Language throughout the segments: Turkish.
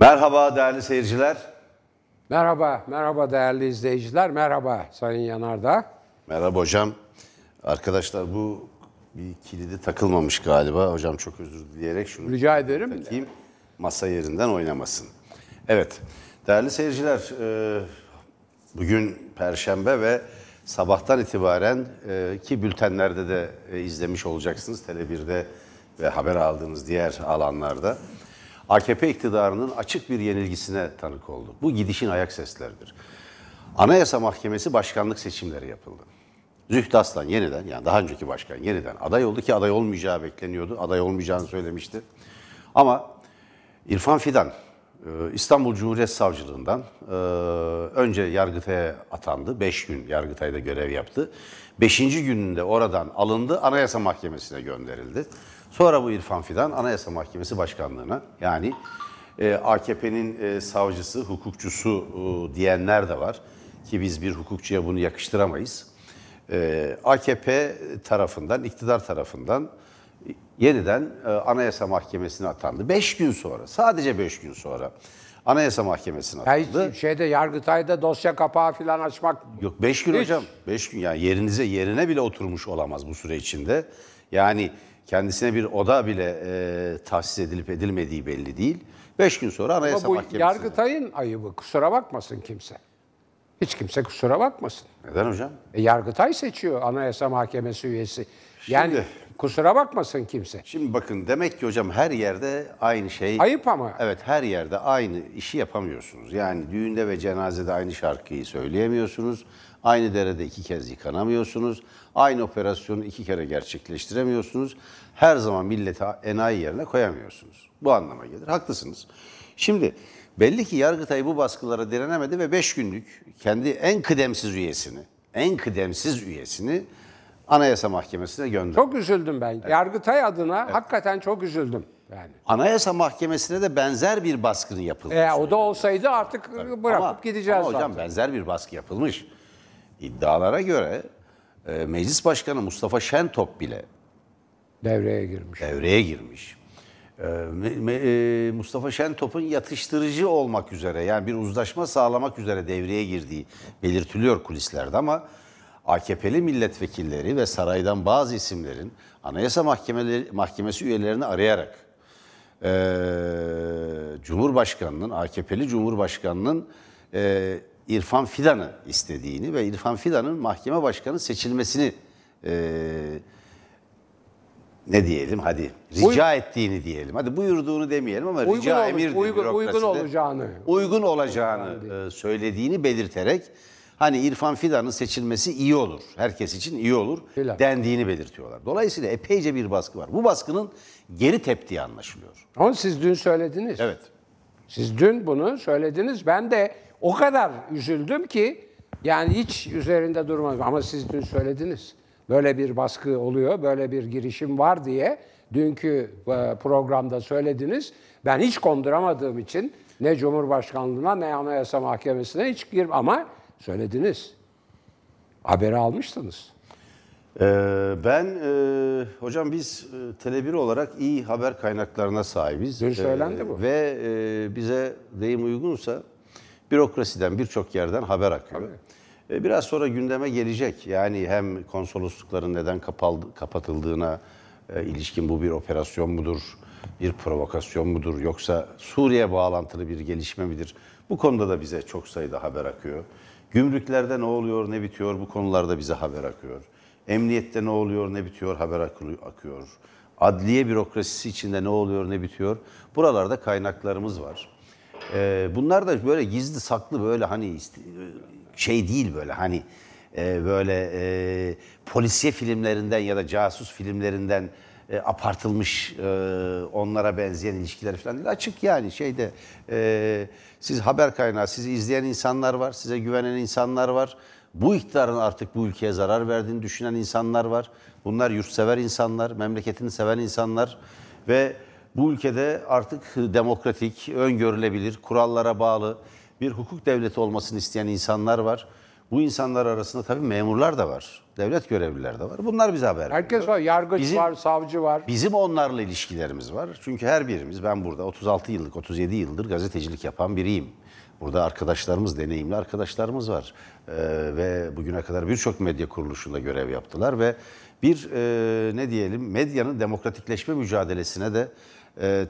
Merhaba değerli seyirciler. Merhaba, merhaba değerli izleyiciler. Merhaba Sayın Yanardağ. Merhaba hocam. Arkadaşlar bu bir kilidi takılmamış galiba. Hocam çok özür dileyerek şunu rica ederim. Takayım. Masa yerinden oynamasın. Evet. Değerli seyirciler, e, bugün perşembe ve sabahtan itibaren e, ki bültenlerde de e, izlemiş olacaksınız Tele1'de ve haber aldığınız diğer alanlarda. AKP iktidarının açık bir yenilgisine tanık oldu. Bu gidişin ayak sesleridir. Anayasa Mahkemesi başkanlık seçimleri yapıldı. Zühtü Aslan yeniden yani daha önceki başkan yeniden aday oldu ki aday olmayacağı bekleniyordu. Aday olmayacağını söylemişti. Ama İrfan Fidan e, İstanbul Cumhuriyet Savcılığından e, önce Yargıtay'a atandı. 5 gün Yargıtay'da görev yaptı. 5. gününde oradan alındı, Anayasa Mahkemesi'ne gönderildi. Sonra bu İrfan Fidan Anayasa Mahkemesi Başkanlığı'na yani e, AKP'nin e, savcısı, hukukçusu e, diyenler de var. Ki biz bir hukukçuya bunu yakıştıramayız. E, AKP tarafından, iktidar tarafından e, yeniden e, Anayasa Mahkemesi'ne atandı. Beş gün sonra, sadece beş gün sonra Anayasa Mahkemesi'ne atandı. Yani şeyde Yargıtay'da dosya kapağı falan açmak... Yok beş gün Hiç. hocam, beş gün yani yerinize yerine bile oturmuş olamaz bu süre içinde. Yani Kendisine bir oda bile e, tahsis edilip edilmediği belli değil. Beş gün sonra Anayasa Ama bu Mahkemesi'ne... Yargıtay'ın ayıbı. Kusura bakmasın kimse. Hiç kimse kusura bakmasın. Neden hocam? E, Yargıtay seçiyor Anayasa Mahkemesi üyesi. Yani Şimdi... Kusura bakmasın kimse. Şimdi bakın demek ki hocam her yerde aynı şey. Ayıp ama. Evet her yerde aynı işi yapamıyorsunuz. Yani düğünde ve cenazede aynı şarkıyı söyleyemiyorsunuz. Aynı derede iki kez yıkanamıyorsunuz. Aynı operasyonu iki kere gerçekleştiremiyorsunuz. Her zaman milleti enayi yerine koyamıyorsunuz. Bu anlama gelir. Haklısınız. Şimdi belli ki Yargıtay bu baskılara direnemedi ve 5 günlük kendi en kıdemsiz üyesini, en kıdemsiz üyesini Anayasa Mahkemesi'ne gönderdi. Çok üzüldüm ben. Evet. Yargıtay adına evet. hakikaten çok üzüldüm. Yani. Anayasa Mahkemesi'ne de benzer bir baskının yapıldı. E, o da olsaydı artık bırakıp ama, gideceğiz ama hocam zaten. benzer bir baskı yapılmış iddialara göre e, Meclis Başkanı Mustafa Şentop bile devreye girmiş. Devreye girmiş. E, e, Mustafa Şentop'un yatıştırıcı olmak üzere yani bir uzlaşma sağlamak üzere devreye girdiği belirtiliyor kulislerde ama AKP'li milletvekilleri ve saraydan bazı isimlerin Anayasa Mahkemeleri, Mahkemesi üyelerini arayarak e, Cumhurbaşkanı'nın, AKP'li Cumhurbaşkanı'nın e, İrfan Fidan'ı istediğini ve İrfan Fidan'ın mahkeme başkanı seçilmesini e, ne diyelim hadi rica Uy ettiğini diyelim. Hadi buyurduğunu demeyelim ama uygun rica olur, emir uygun, uygun olacağını uygun olacağını e, söylediğini belirterek hani İrfan Fidan'ın seçilmesi iyi olur. Herkes için iyi olur Bilal. dendiğini belirtiyorlar. Dolayısıyla epeyce bir baskı var. Bu baskının geri teptiği anlaşılıyor. Onu siz dün söylediniz. Evet. Siz dün bunu söylediniz. Ben de o kadar üzüldüm ki yani hiç üzerinde durmadım. Ama siz dün söylediniz. Böyle bir baskı oluyor, böyle bir girişim var diye dünkü e, programda söylediniz. Ben hiç konduramadığım için ne Cumhurbaşkanlığına ne Anayasa Mahkemesi'ne hiç gir ama söylediniz. Haberi almıştınız. Ee, ben e, hocam biz e, Tele1 olarak iyi haber kaynaklarına sahibiz. Görüş ee, öğlen bu. Ve e, bize deyim uygunsa bürokrasiden birçok yerden haber akıyor. E, biraz sonra gündeme gelecek. Yani hem konsoloslukların neden kapalı, kapatıldığına e, ilişkin bu bir operasyon mudur, bir provokasyon mudur yoksa Suriye bağlantılı bir gelişme midir? Bu konuda da bize çok sayıda haber akıyor. Gümrüklerde ne oluyor, ne bitiyor bu konularda bize haber akıyor. Emniyette ne oluyor, ne bitiyor, haber akıyor. Adliye bürokrasisi içinde ne oluyor, ne bitiyor. Buralarda kaynaklarımız var. Ee, bunlar da böyle gizli saklı böyle hani şey değil böyle hani e, böyle e, polisiye filmlerinden ya da casus filmlerinden e, apartılmış e, onlara benzeyen ilişkiler falan değil. Açık yani şeyde e, siz haber kaynağı, sizi izleyen insanlar var, size güvenen insanlar var bu iktidarın artık bu ülkeye zarar verdiğini düşünen insanlar var. Bunlar yurtsever insanlar, memleketini seven insanlar ve bu ülkede artık demokratik, öngörülebilir, kurallara bağlı bir hukuk devleti olmasını isteyen insanlar var. Bu insanlar arasında tabii memurlar da var. Devlet görevliler de var. Bunlar bize haber Herkes var. Yargıç bizim, var, savcı var. Bizim onlarla ilişkilerimiz var. Çünkü her birimiz ben burada 36 yıllık, 37 yıldır gazetecilik yapan biriyim. Burada arkadaşlarımız, deneyimli arkadaşlarımız var. Ee, ve bugüne kadar birçok medya kuruluşunda görev yaptılar ve bir e, ne diyelim medyanın demokratikleşme mücadelesine de e,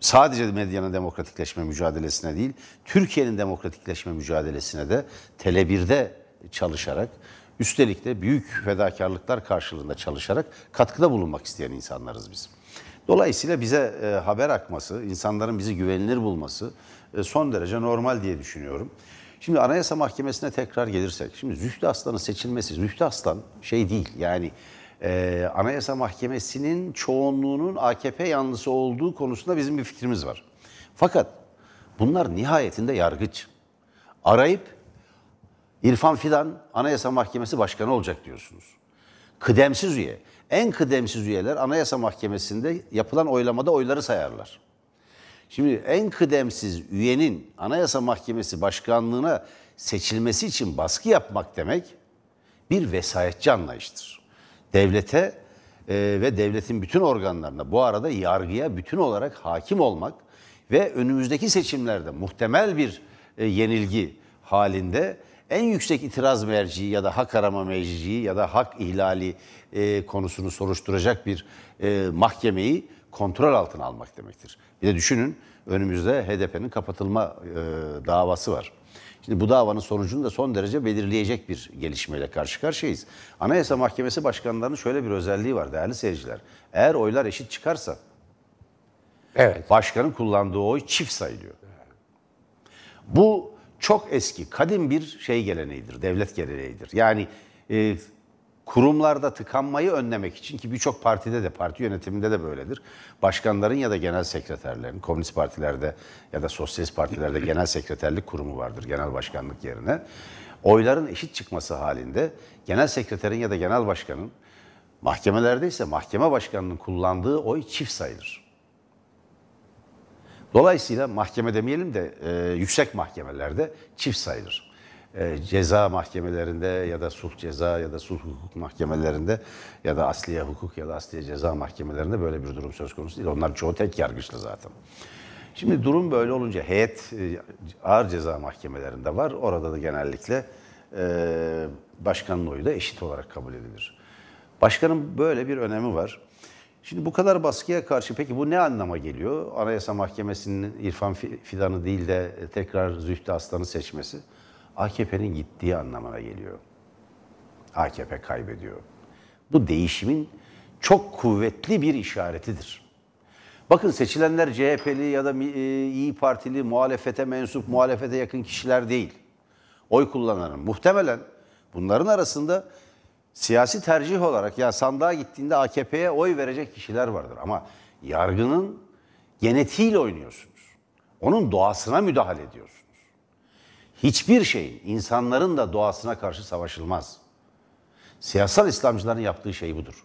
sadece medyanın demokratikleşme mücadelesine değil, Türkiye'nin demokratikleşme mücadelesine de Tele1'de çalışarak, üstelik de büyük fedakarlıklar karşılığında çalışarak katkıda bulunmak isteyen insanlarız biz. Dolayısıyla bize e, haber akması, insanların bizi güvenilir bulması e, son derece normal diye düşünüyorum. Şimdi Anayasa Mahkemesi'ne tekrar gelirsek. Şimdi Zühtü Aslan'ın seçilmesi, Zühtü Aslan şey değil yani e, Anayasa Mahkemesi'nin çoğunluğunun AKP yanlısı olduğu konusunda bizim bir fikrimiz var. Fakat bunlar nihayetinde yargıç. Arayıp İrfan Fidan Anayasa Mahkemesi Başkanı olacak diyorsunuz. Kıdemsiz üye. En kıdemsiz üyeler Anayasa Mahkemesi'nde yapılan oylamada oyları sayarlar. Şimdi en kıdemsiz üyenin Anayasa Mahkemesi başkanlığına seçilmesi için baskı yapmak demek bir vesayetçi anlayıştır. Devlete e, ve devletin bütün organlarına bu arada yargıya bütün olarak hakim olmak ve önümüzdeki seçimlerde muhtemel bir e, yenilgi halinde en yüksek itiraz merciği ya da hak arama merciği ya da hak ihlali e, konusunu soruşturacak bir e, mahkemeyi kontrol altına almak demektir. Bir de düşünün önümüzde HDP'nin kapatılma e, davası var. Şimdi bu davanın sonucunu da son derece belirleyecek bir gelişmeyle karşı karşıyayız. Anayasa Mahkemesi başkanlarının şöyle bir özelliği var değerli seyirciler. Eğer oylar eşit çıkarsa evet. başkanın kullandığı oy çift sayılıyor. Bu çok eski, kadim bir şey geleneğidir, devlet geleneğidir. Yani e, kurumlarda tıkanmayı önlemek için ki birçok partide de parti yönetiminde de böyledir. Başkanların ya da genel sekreterlerin, komünist partilerde ya da sosyalist partilerde genel sekreterlik kurumu vardır genel başkanlık yerine. Oyların eşit çıkması halinde genel sekreterin ya da genel başkanın mahkemelerde ise mahkeme başkanının kullandığı oy çift sayılır. Dolayısıyla mahkeme demeyelim de e, yüksek mahkemelerde çift sayılır. E, ceza mahkemelerinde ya da sulh ceza ya da sulh hukuk mahkemelerinde ya da asliye hukuk ya da asliye ceza mahkemelerinde böyle bir durum söz konusu değil. Onlar çoğu tek yargıçlı zaten. Şimdi durum böyle olunca heyet e, ağır ceza mahkemelerinde var. Orada da genellikle e, başkanın oyu da eşit olarak kabul edilir. Başkanın böyle bir önemi var. Şimdi bu kadar baskıya karşı peki bu ne anlama geliyor? Anayasa Mahkemesi'nin İrfan Fidan'ı değil de tekrar Zühtü Aslan'ı seçmesi. AKP'nin gittiği anlamına geliyor. AKP kaybediyor. Bu değişimin çok kuvvetli bir işaretidir. Bakın seçilenler CHP'li ya da e, İyi Partili, muhalefete mensup, muhalefete yakın kişiler değil. Oy kullananın muhtemelen bunların arasında siyasi tercih olarak ya sandığa gittiğinde AKP'ye oy verecek kişiler vardır. Ama yargının genetiğiyle oynuyorsunuz. Onun doğasına müdahale ediyorsunuz hiçbir şeyin insanların da doğasına karşı savaşılmaz. Siyasal İslamcıların yaptığı şey budur.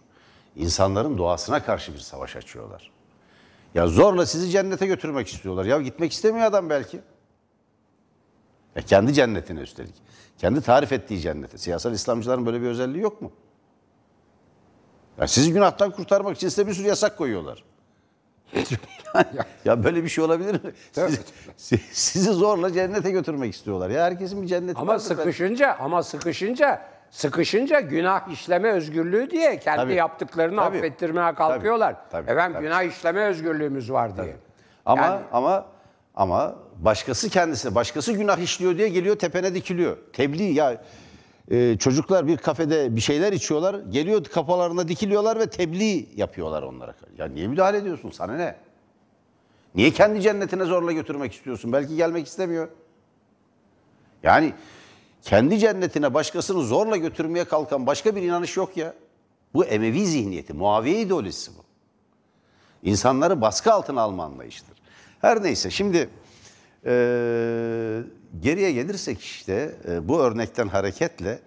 İnsanların doğasına karşı bir savaş açıyorlar. Ya zorla sizi cennete götürmek istiyorlar. Ya gitmek istemiyor adam belki. Ya kendi cennetine üstelik. Kendi tarif ettiği cennete. Siyasal İslamcıların böyle bir özelliği yok mu? Ya sizi günahtan kurtarmak için size bir sürü yasak koyuyorlar. ya böyle bir şey olabilir mi? Siz, siz, sizi zorla cennete götürmek istiyorlar. Ya herkesin bir cenneti Ama sıkışınca ama sıkışınca sıkışınca günah işleme özgürlüğü diye kendi tabii, yaptıklarını tabii, affettirmeye kalkıyorlar. Tabii, tabii, Efendim tabii. günah işleme özgürlüğümüz var diye. Ama yani, ama ama başkası kendisine başkası günah işliyor diye geliyor tepene dikiliyor. Tebliğ ya e, çocuklar bir kafede bir şeyler içiyorlar. Geliyor kafalarına dikiliyorlar ve tebliğ yapıyorlar onlara. Ya niye müdahale ediyorsun? Sana ne? Niye kendi cennetine zorla götürmek istiyorsun? Belki gelmek istemiyor. Yani kendi cennetine başkasını zorla götürmeye kalkan başka bir inanış yok ya. Bu Emevi zihniyeti, Muaviye ideolojisi bu. İnsanları baskı altına alma anlayışıdır. Her neyse şimdi e, geriye gelirsek işte e, bu örnekten hareketle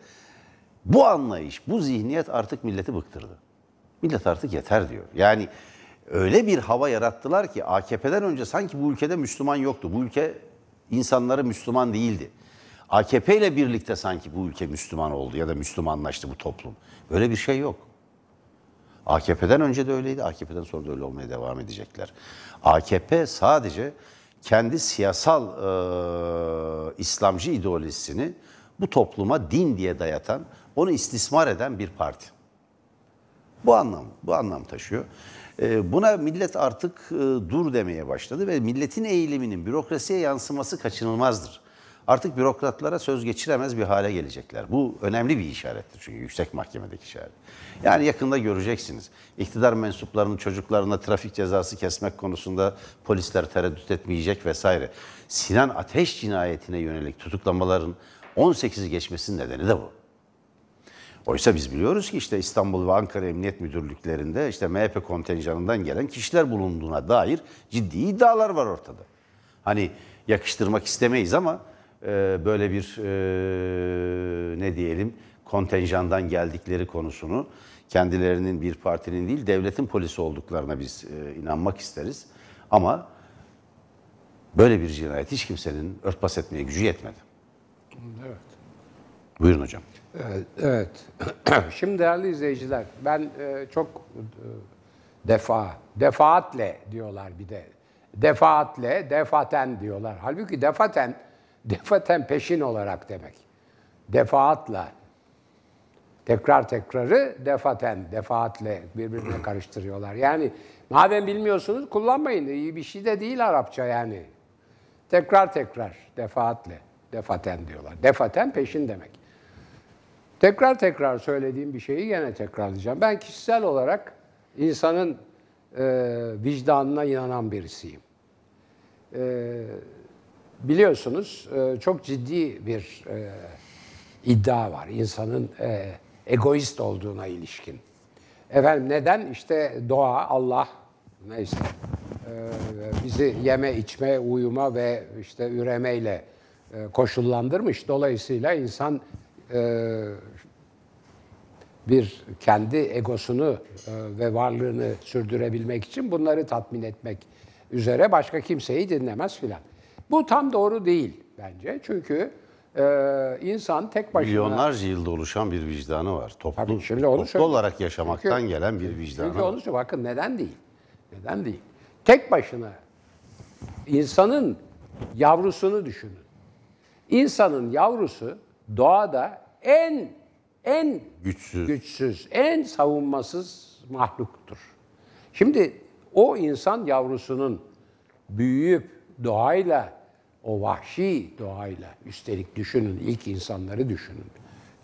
bu anlayış, bu zihniyet artık milleti bıktırdı. Millet artık yeter diyor. Yani öyle bir hava yarattılar ki AKP'den önce sanki bu ülkede Müslüman yoktu. Bu ülke insanları Müslüman değildi. AKP ile birlikte sanki bu ülke Müslüman oldu ya da Müslümanlaştı bu toplum. Böyle bir şey yok. AKP'den önce de öyleydi, AKP'den sonra da öyle olmaya devam edecekler. AKP sadece kendi siyasal e, İslamcı ideolojisini bu topluma din diye dayatan, onu istismar eden bir parti. Bu anlam, bu anlam taşıyor. Ee, buna millet artık e, dur demeye başladı ve milletin eğiliminin bürokrasiye yansıması kaçınılmazdır. Artık bürokratlara söz geçiremez bir hale gelecekler. Bu önemli bir işarettir çünkü yüksek mahkemedeki işaret. Yani yakında göreceksiniz. İktidar mensuplarının çocuklarına trafik cezası kesmek konusunda polisler tereddüt etmeyecek vesaire. Sinan Ateş cinayetine yönelik tutuklamaların 18'i geçmesinin nedeni de bu. Oysa biz biliyoruz ki işte İstanbul ve Ankara Emniyet Müdürlüklerinde işte MHP kontenjanından gelen kişiler bulunduğuna dair ciddi iddialar var ortada. Hani yakıştırmak istemeyiz ama e, böyle bir e, ne diyelim kontenjandan geldikleri konusunu kendilerinin bir partinin değil devletin polisi olduklarına biz e, inanmak isteriz. Ama böyle bir cinayet hiç kimsenin örtbas etmeye gücü yetmedi. Evet. Buyurun hocam. Evet. evet. Şimdi değerli izleyiciler, ben e, çok e, defa, defaatle diyorlar bir de. Defaatle, defaten diyorlar. Halbuki defaten, defaten peşin olarak demek. Defaatla, tekrar tekrarı defaten, defaatle birbirine karıştırıyorlar. Yani madem bilmiyorsunuz kullanmayın. İyi bir şey de değil Arapça yani. Tekrar tekrar, defaatle, defaten diyorlar. Defaten peşin demek. Tekrar tekrar söylediğim bir şeyi yine tekrarlayacağım. Ben kişisel olarak insanın e, vicdanına inanan birisiyim. E, biliyorsunuz e, çok ciddi bir e, iddia var insanın e, egoist olduğuna ilişkin. Efendim neden? İşte doğa, Allah neyse e, bizi yeme, içme, uyuma ve işte üremeyle e, koşullandırmış. Dolayısıyla insan e, bir kendi egosunu e, ve varlığını sürdürebilmek için bunları tatmin etmek üzere başka kimseyi dinlemez filan. Bu tam doğru değil bence. Çünkü e, insan tek başına... Milyonlarca yılda oluşan bir vicdanı var. Toplu, tabii şimdi onu toplu olarak yaşamaktan çünkü, gelen bir vicdanı çünkü var. onu söyleyeyim. Bakın neden değil? Neden değil? Tek başına insanın yavrusunu düşünün. İnsanın yavrusu doğada en en güçsüz. güçsüz, en savunmasız mahluktur. Şimdi o insan yavrusunun büyüyüp doğayla, o vahşi doğayla, üstelik düşünün ilk insanları düşünün.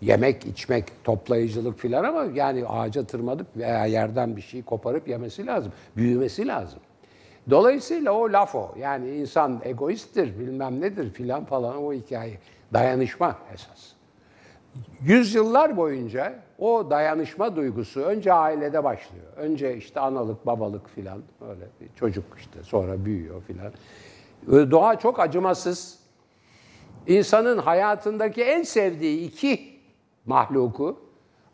Yemek, içmek, toplayıcılık filan ama yani ağaca tırmanıp veya yerden bir şey koparıp yemesi lazım. Büyümesi lazım. Dolayısıyla o laf o. Yani insan egoisttir, bilmem nedir filan falan o hikaye. Dayanışma esas yüzyıllar boyunca o dayanışma duygusu önce ailede başlıyor. Önce işte analık, babalık filan öyle bir çocuk işte sonra büyüyor filan. Doğa çok acımasız. İnsanın hayatındaki en sevdiği iki mahluku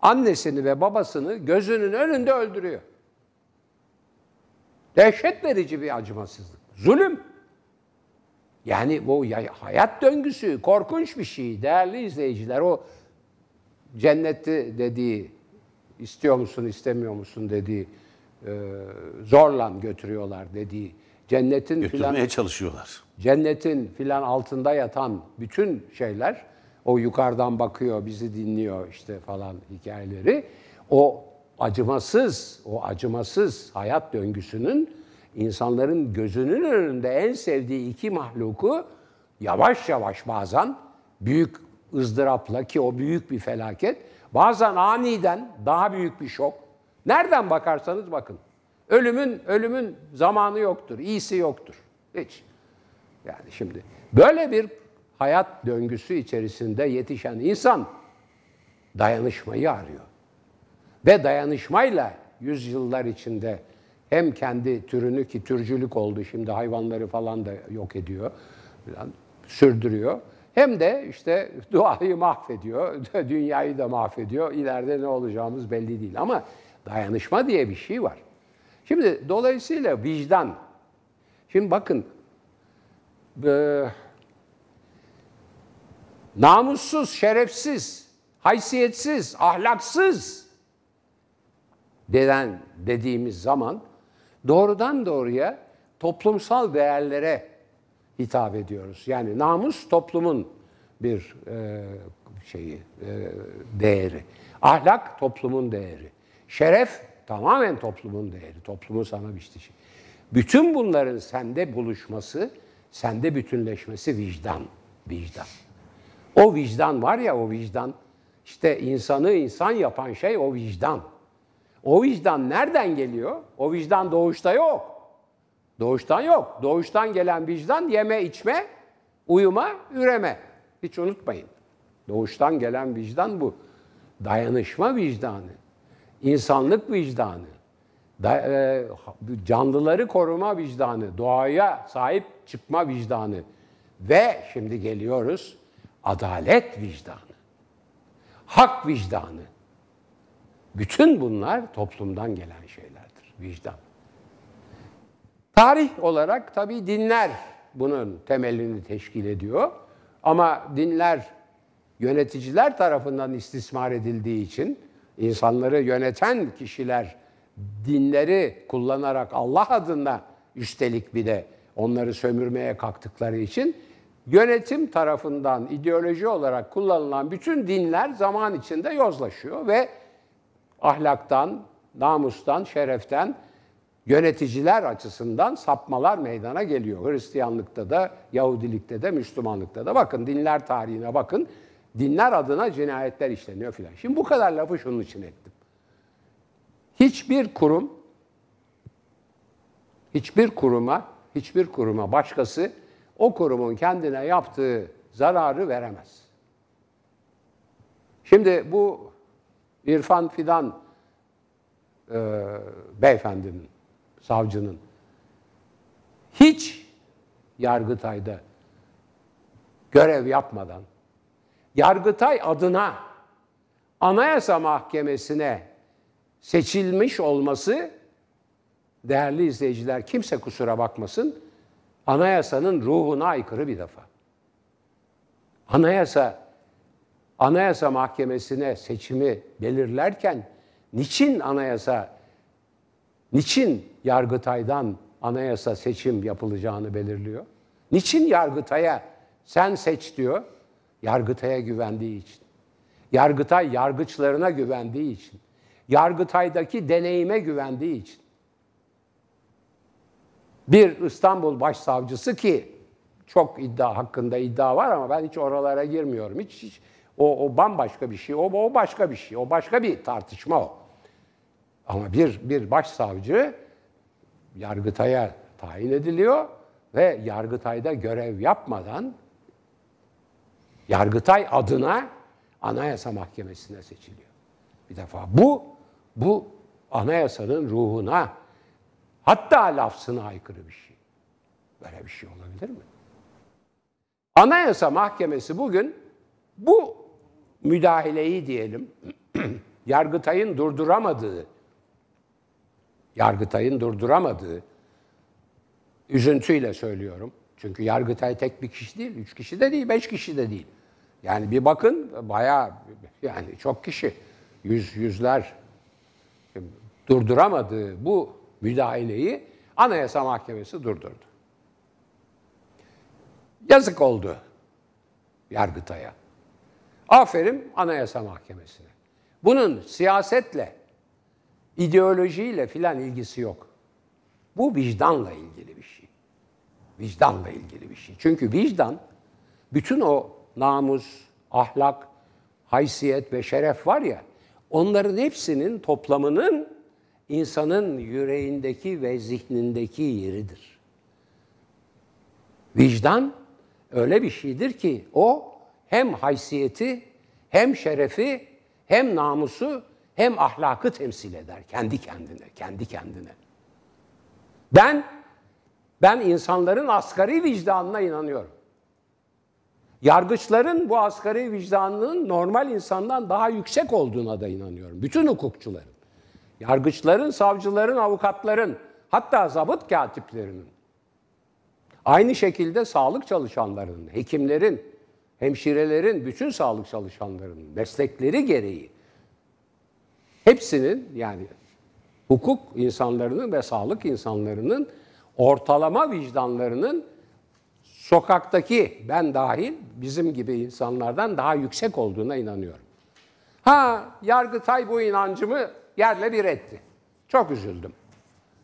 annesini ve babasını gözünün önünde öldürüyor. Dehşet verici bir acımasızlık. Zulüm. Yani bu hayat döngüsü korkunç bir şey değerli izleyiciler. O cenneti dediği, istiyor musun istemiyor musun dediği, e, zorla götürüyorlar dediği, cennetin götürmeye filan, çalışıyorlar. Cennetin filan altında yatan bütün şeyler, o yukarıdan bakıyor, bizi dinliyor işte falan hikayeleri. O acımasız, o acımasız hayat döngüsünün insanların gözünün önünde en sevdiği iki mahluku yavaş yavaş bazen büyük ızdırapla ki o büyük bir felaket. Bazen aniden daha büyük bir şok. Nereden bakarsanız bakın. Ölümün ölümün zamanı yoktur, iyisi yoktur. Hiç. Yani şimdi böyle bir hayat döngüsü içerisinde yetişen insan dayanışmayı arıyor. Ve dayanışmayla yüzyıllar içinde hem kendi türünü ki türcülük oldu şimdi hayvanları falan da yok ediyor sürdürüyor. Hem de işte duayı mahvediyor, dünyayı da mahvediyor. İleride ne olacağımız belli değil ama dayanışma diye bir şey var. Şimdi dolayısıyla vicdan. Şimdi bakın e, namussuz, şerefsiz, haysiyetsiz, ahlaksız deden dediğimiz zaman doğrudan doğruya toplumsal değerlere hitap ediyoruz. Yani namus toplumun bir e, şeyi, e, değeri. Ahlak toplumun değeri. Şeref tamamen toplumun değeri. Toplumu sana biçtişi. Şey. Bütün bunların sende buluşması, sende bütünleşmesi vicdan. Vicdan. O vicdan var ya o vicdan. İşte insanı insan yapan şey o vicdan. O vicdan nereden geliyor? O vicdan doğuşta yok. Doğuştan yok. Doğuştan gelen vicdan yeme, içme, uyuma, üreme. Hiç unutmayın. Doğuştan gelen vicdan bu. Dayanışma vicdanı, insanlık vicdanı, e, canlıları koruma vicdanı, doğaya sahip çıkma vicdanı ve şimdi geliyoruz adalet vicdanı, hak vicdanı. Bütün bunlar toplumdan gelen şeylerdir, vicdan. Tarih olarak tabii dinler bunun temelini teşkil ediyor. Ama dinler yöneticiler tarafından istismar edildiği için insanları yöneten kişiler dinleri kullanarak Allah adına üstelik bir de onları sömürmeye kalktıkları için yönetim tarafından ideoloji olarak kullanılan bütün dinler zaman içinde yozlaşıyor ve ahlaktan, namustan, şereften yöneticiler açısından sapmalar meydana geliyor. Hristiyanlıkta da, Yahudilikte de, Müslümanlıkta da. Bakın dinler tarihine bakın. Dinler adına cinayetler işleniyor filan. Şimdi bu kadar lafı şunun için ettim. Hiçbir kurum, hiçbir kuruma, hiçbir kuruma başkası o kurumun kendine yaptığı zararı veremez. Şimdi bu İrfan Fidan e, beyefendinin savcının. Hiç Yargıtay'da görev yapmadan Yargıtay adına Anayasa Mahkemesi'ne seçilmiş olması değerli izleyiciler kimse kusura bakmasın anayasanın ruhuna aykırı bir defa. Anayasa Anayasa Mahkemesi'ne seçimi belirlerken niçin Anayasa Niçin Yargıtay'dan anayasa seçim yapılacağını belirliyor? Niçin Yargıtay'a sen seç diyor? Yargıtay'a güvendiği için. Yargıtay yargıçlarına güvendiği için. Yargıtay'daki deneyime güvendiği için. Bir İstanbul Başsavcısı ki çok iddia hakkında iddia var ama ben hiç oralara girmiyorum. Hiç, hiç o, o bambaşka bir şey. O, o başka bir şey. O başka bir tartışma o. Ama bir, bir başsavcı yargıtaya tayin ediliyor ve yargıtayda görev yapmadan yargıtay adına anayasa mahkemesine seçiliyor. Bir defa bu, bu anayasanın ruhuna hatta lafzına aykırı bir şey. Böyle bir şey olabilir mi? Anayasa Mahkemesi bugün bu müdahaleyi diyelim, Yargıtay'ın durduramadığı Yargıtay'ın durduramadığı, üzüntüyle söylüyorum. Çünkü Yargıtay tek bir kişi değil, üç kişi de değil, beş kişi de değil. Yani bir bakın bayağı yani çok kişi, yüz yüzler durduramadığı bu müdahaleyi Anayasa Mahkemesi durdurdu. Yazık oldu Yargıtay'a. Aferin Anayasa Mahkemesi'ne. Bunun siyasetle ideolojiyle filan ilgisi yok. Bu vicdanla ilgili bir şey. Vicdanla ilgili bir şey. Çünkü vicdan bütün o namus, ahlak, haysiyet ve şeref var ya onların hepsinin toplamının insanın yüreğindeki ve zihnindeki yeridir. Vicdan öyle bir şeydir ki o hem haysiyeti hem şerefi hem namusu hem ahlakı temsil eder kendi kendine, kendi kendine. Ben ben insanların asgari vicdanına inanıyorum. Yargıçların bu asgari vicdanının normal insandan daha yüksek olduğuna da inanıyorum. Bütün hukukçuların, yargıçların, savcıların, avukatların, hatta zabıt katiplerinin, aynı şekilde sağlık çalışanlarının, hekimlerin, hemşirelerin, bütün sağlık çalışanlarının meslekleri gereği hepsinin yani hukuk insanlarının ve sağlık insanlarının ortalama vicdanlarının sokaktaki ben dahil bizim gibi insanlardan daha yüksek olduğuna inanıyorum. Ha Yargıtay bu inancımı yerle bir etti. Çok üzüldüm.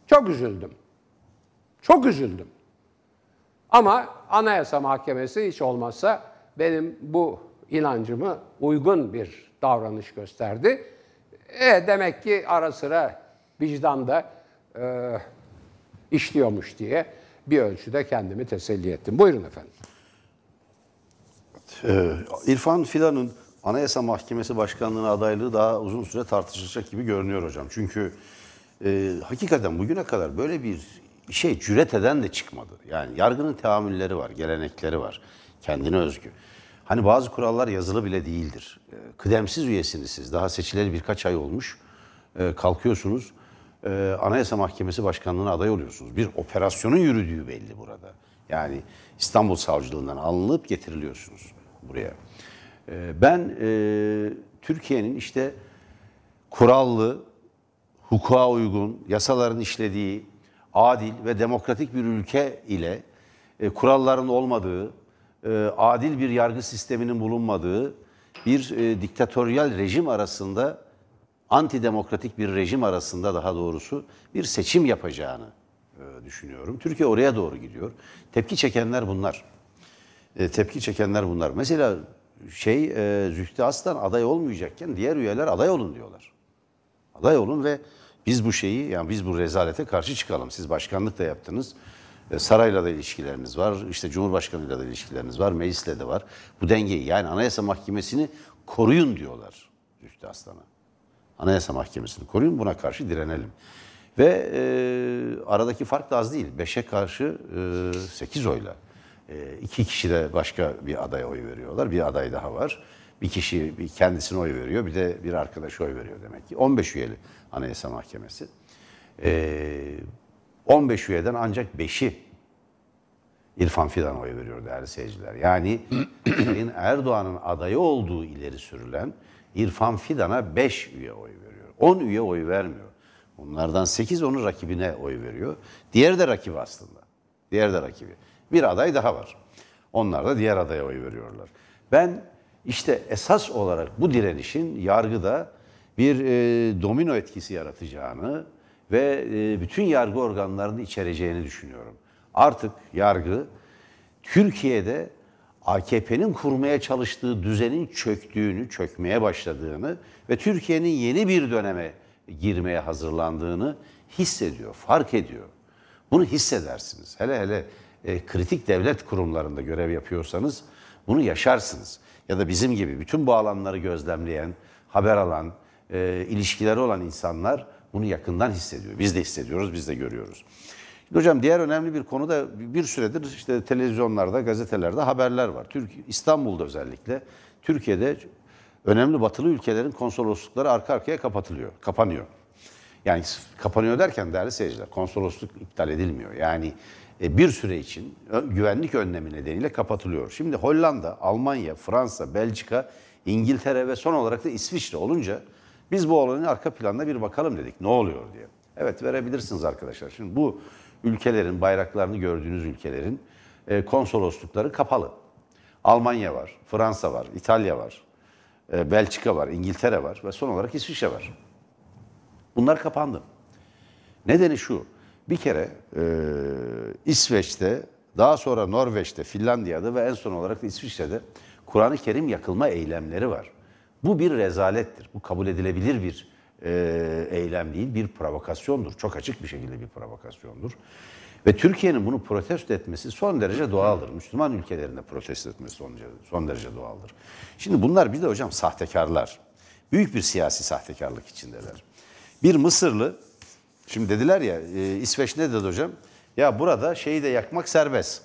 Çok üzüldüm. Çok üzüldüm. Ama Anayasa Mahkemesi hiç olmazsa benim bu inancımı uygun bir davranış gösterdi. E demek ki ara sıra vicdanda e, işliyormuş diye bir ölçüde kendimi teselli ettim. Buyurun efendim. Ee, İrfan Fidan'ın Anayasa Mahkemesi Başkanlığı'na adaylığı daha uzun süre tartışılacak gibi görünüyor hocam. Çünkü e, hakikaten bugüne kadar böyle bir şey cüret eden de çıkmadı. Yani yargının teamülleri var, gelenekleri var. Kendine özgü. Hani bazı kurallar yazılı bile değildir. Ee, kıdemsiz üyesiniz siz. Daha seçileli birkaç ay olmuş. Ee, kalkıyorsunuz. Ee, Anayasa Mahkemesi Başkanlığı'na aday oluyorsunuz. Bir operasyonun yürüdüğü belli burada. Yani İstanbul Savcılığından alınıp getiriliyorsunuz buraya. Ben Türkiye'nin işte kurallı, hukuka uygun, yasaların işlediği, adil ve demokratik bir ülke ile e, kuralların olmadığı, e, adil bir yargı sisteminin bulunmadığı, bir e, diktatöryal rejim arasında, antidemokratik bir rejim arasında daha doğrusu bir seçim yapacağını e, düşünüyorum. Türkiye oraya doğru gidiyor. Tepki çekenler bunlar. tepki çekenler bunlar. Mesela şey e, Zühtü Aslan aday olmayacakken diğer üyeler aday olun diyorlar. Aday olun ve biz bu şeyi yani biz bu rezalete karşı çıkalım. Siz başkanlık da yaptınız. E, sarayla da ilişkileriniz var, işte Cumhurbaşkanıyla da ilişkileriniz var, meclisle de var. Bu dengeyi yani Anayasa Mahkemesi'ni koruyun diyorlar Rüştü Aslan'a. Anayasa Mahkemesi'ni koruyun, buna karşı direnelim. Ve e, aradaki fark da az değil. Beşe karşı e, sekiz oyla. E, iki kişi de başka bir adaya oy veriyorlar. Bir aday daha var. Bir kişi bir kendisine oy veriyor, bir de bir arkadaşı oy veriyor demek ki. 15 üyeli Anayasa Mahkemesi. E, 15 üyeden ancak 5'i İrfan Fidan oy veriyor değerli seyirciler. Yani Sayın Erdoğan'ın adayı olduğu ileri sürülen İrfan Fidan'a 5 üye oy veriyor. 10 üye oy vermiyor. Bunlardan 8 onun rakibine oy veriyor. Diğer de rakibi aslında. Diğer de rakibi. Bir aday daha var. Onlar da diğer adaya oy veriyorlar. Ben işte esas olarak bu direnişin yargıda bir e, domino etkisi yaratacağını, ve e, bütün yargı organlarını içereceğini düşünüyorum. Artık yargı Türkiye'de AKP'nin kurmaya çalıştığı düzenin çöktüğünü, çökmeye başladığını ve Türkiye'nin yeni bir döneme girmeye hazırlandığını hissediyor, fark ediyor. Bunu hissedersiniz. Hele hele e, kritik devlet kurumlarında görev yapıyorsanız bunu yaşarsınız. Ya da bizim gibi bütün bu alanları gözlemleyen, haber alan, e, ilişkileri olan insanlar bunu yakından hissediyor. Biz de hissediyoruz, biz de görüyoruz. Hocam diğer önemli bir konu da bir süredir işte televizyonlarda, gazetelerde haberler var. Türkiye, İstanbul'da özellikle Türkiye'de önemli batılı ülkelerin konsoloslukları arka arkaya kapatılıyor, kapanıyor. Yani kapanıyor derken değerli seyirciler konsolosluk iptal edilmiyor. Yani e, bir süre için güvenlik önlemi nedeniyle kapatılıyor. Şimdi Hollanda, Almanya, Fransa, Belçika, İngiltere ve son olarak da İsviçre olunca biz bu olayın arka planına bir bakalım dedik. Ne oluyor diye. Evet verebilirsiniz arkadaşlar. Şimdi bu ülkelerin bayraklarını gördüğünüz ülkelerin e, konsoloslukları kapalı. Almanya var, Fransa var, İtalya var, e, Belçika var, İngiltere var ve son olarak İsviçre var. Bunlar kapandı. Nedeni şu, bir kere e, İsveç'te, daha sonra Norveç'te, Finlandiya'da ve en son olarak da İsviçre'de Kur'an-ı Kerim yakılma eylemleri var. Bu bir rezalettir. Bu kabul edilebilir bir e, eylem değil, bir provokasyondur. Çok açık bir şekilde bir provokasyondur. Ve Türkiye'nin bunu protesto etmesi son derece doğaldır. Müslüman ülkelerinde protesto etmesi son derece, son derece doğaldır. Şimdi bunlar bir de hocam sahtekarlar. Büyük bir siyasi sahtekarlık içindeler. Bir Mısırlı, şimdi dediler ya e, İsveç ne dedi hocam? Ya burada şeyi de yakmak serbest.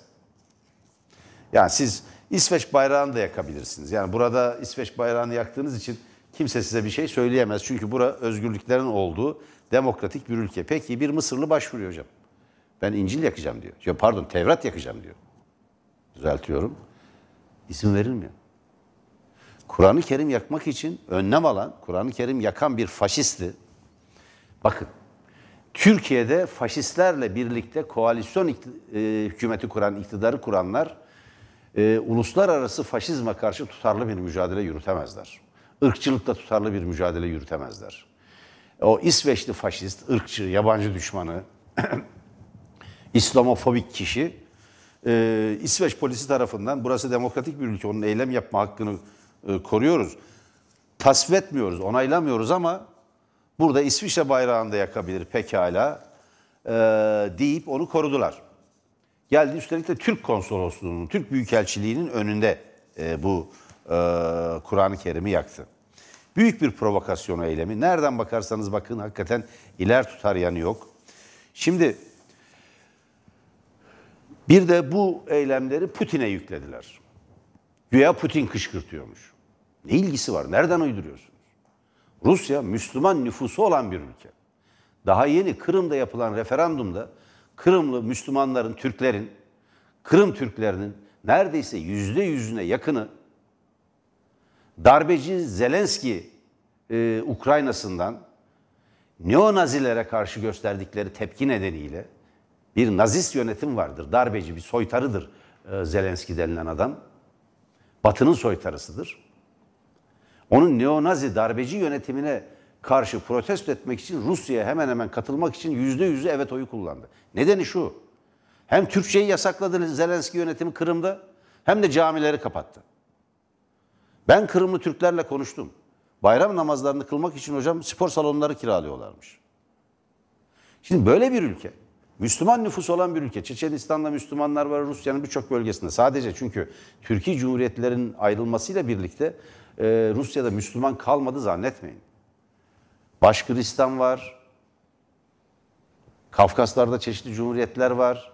Yani siz İsveç bayrağını da yakabilirsiniz. Yani burada İsveç bayrağını yaktığınız için kimse size bir şey söyleyemez. Çünkü bura özgürlüklerin olduğu demokratik bir ülke. Peki bir Mısırlı başvuruyor hocam. Ben İncil yakacağım diyor. Ya pardon Tevrat yakacağım diyor. Düzeltiyorum. İsim verilmiyor. Kur'an-ı Kerim yakmak için önlem alan, Kur'an-ı Kerim yakan bir faşisti. Bakın, Türkiye'de faşistlerle birlikte koalisyon e, hükümeti kuran, iktidarı kuranlar e, uluslararası faşizme karşı tutarlı bir mücadele yürütemezler. Irkçılıkla tutarlı bir mücadele yürütemezler. O İsveçli faşist, ırkçı, yabancı düşmanı, İslamofobik kişi e, İsveç polisi tarafından burası demokratik bir ülke, onun eylem yapma hakkını e, koruyoruz. Tasvetmiyoruz, onaylamıyoruz ama burada İsviçre bayrağını da yakabilir pekala e, deyip onu korudular geldi. Üstelik de Türk konsolosluğunun, Türk Büyükelçiliği'nin önünde e, bu e, Kur'an-ı Kerim'i yaktı. Büyük bir provokasyon eylemi. Nereden bakarsanız bakın hakikaten iler tutar yanı yok. Şimdi bir de bu eylemleri Putin'e yüklediler. Güya Putin kışkırtıyormuş. Ne ilgisi var? Nereden uyduruyorsunuz? Rusya Müslüman nüfusu olan bir ülke. Daha yeni Kırım'da yapılan referandumda Kırımlı Müslümanların, Türklerin, Kırım Türklerinin neredeyse yüzde yüzüne yakını darbeci Zelenski e, Ukrayna'sından neonazilere karşı gösterdikleri tepki nedeniyle bir nazist yönetim vardır. Darbeci bir soytarıdır e, Zelenski denilen adam. Batı'nın soytarısıdır. Onun neonazi darbeci yönetimine karşı protesto etmek için Rusya'ya hemen hemen katılmak için yüzde yüzü evet oyu kullandı. Nedeni şu. Hem Türkçeyi yasakladı Zelenski yönetimi Kırım'da hem de camileri kapattı. Ben Kırımlı Türklerle konuştum. Bayram namazlarını kılmak için hocam spor salonları kiralıyorlarmış. Şimdi böyle bir ülke, Müslüman nüfus olan bir ülke. Çeçenistan'da Müslümanlar var, Rusya'nın birçok bölgesinde. Sadece çünkü Türkiye Cumhuriyetleri'nin ayrılmasıyla birlikte e, Rusya'da Müslüman kalmadı zannetmeyin. Başkıristan var. Kafkaslarda çeşitli cumhuriyetler var.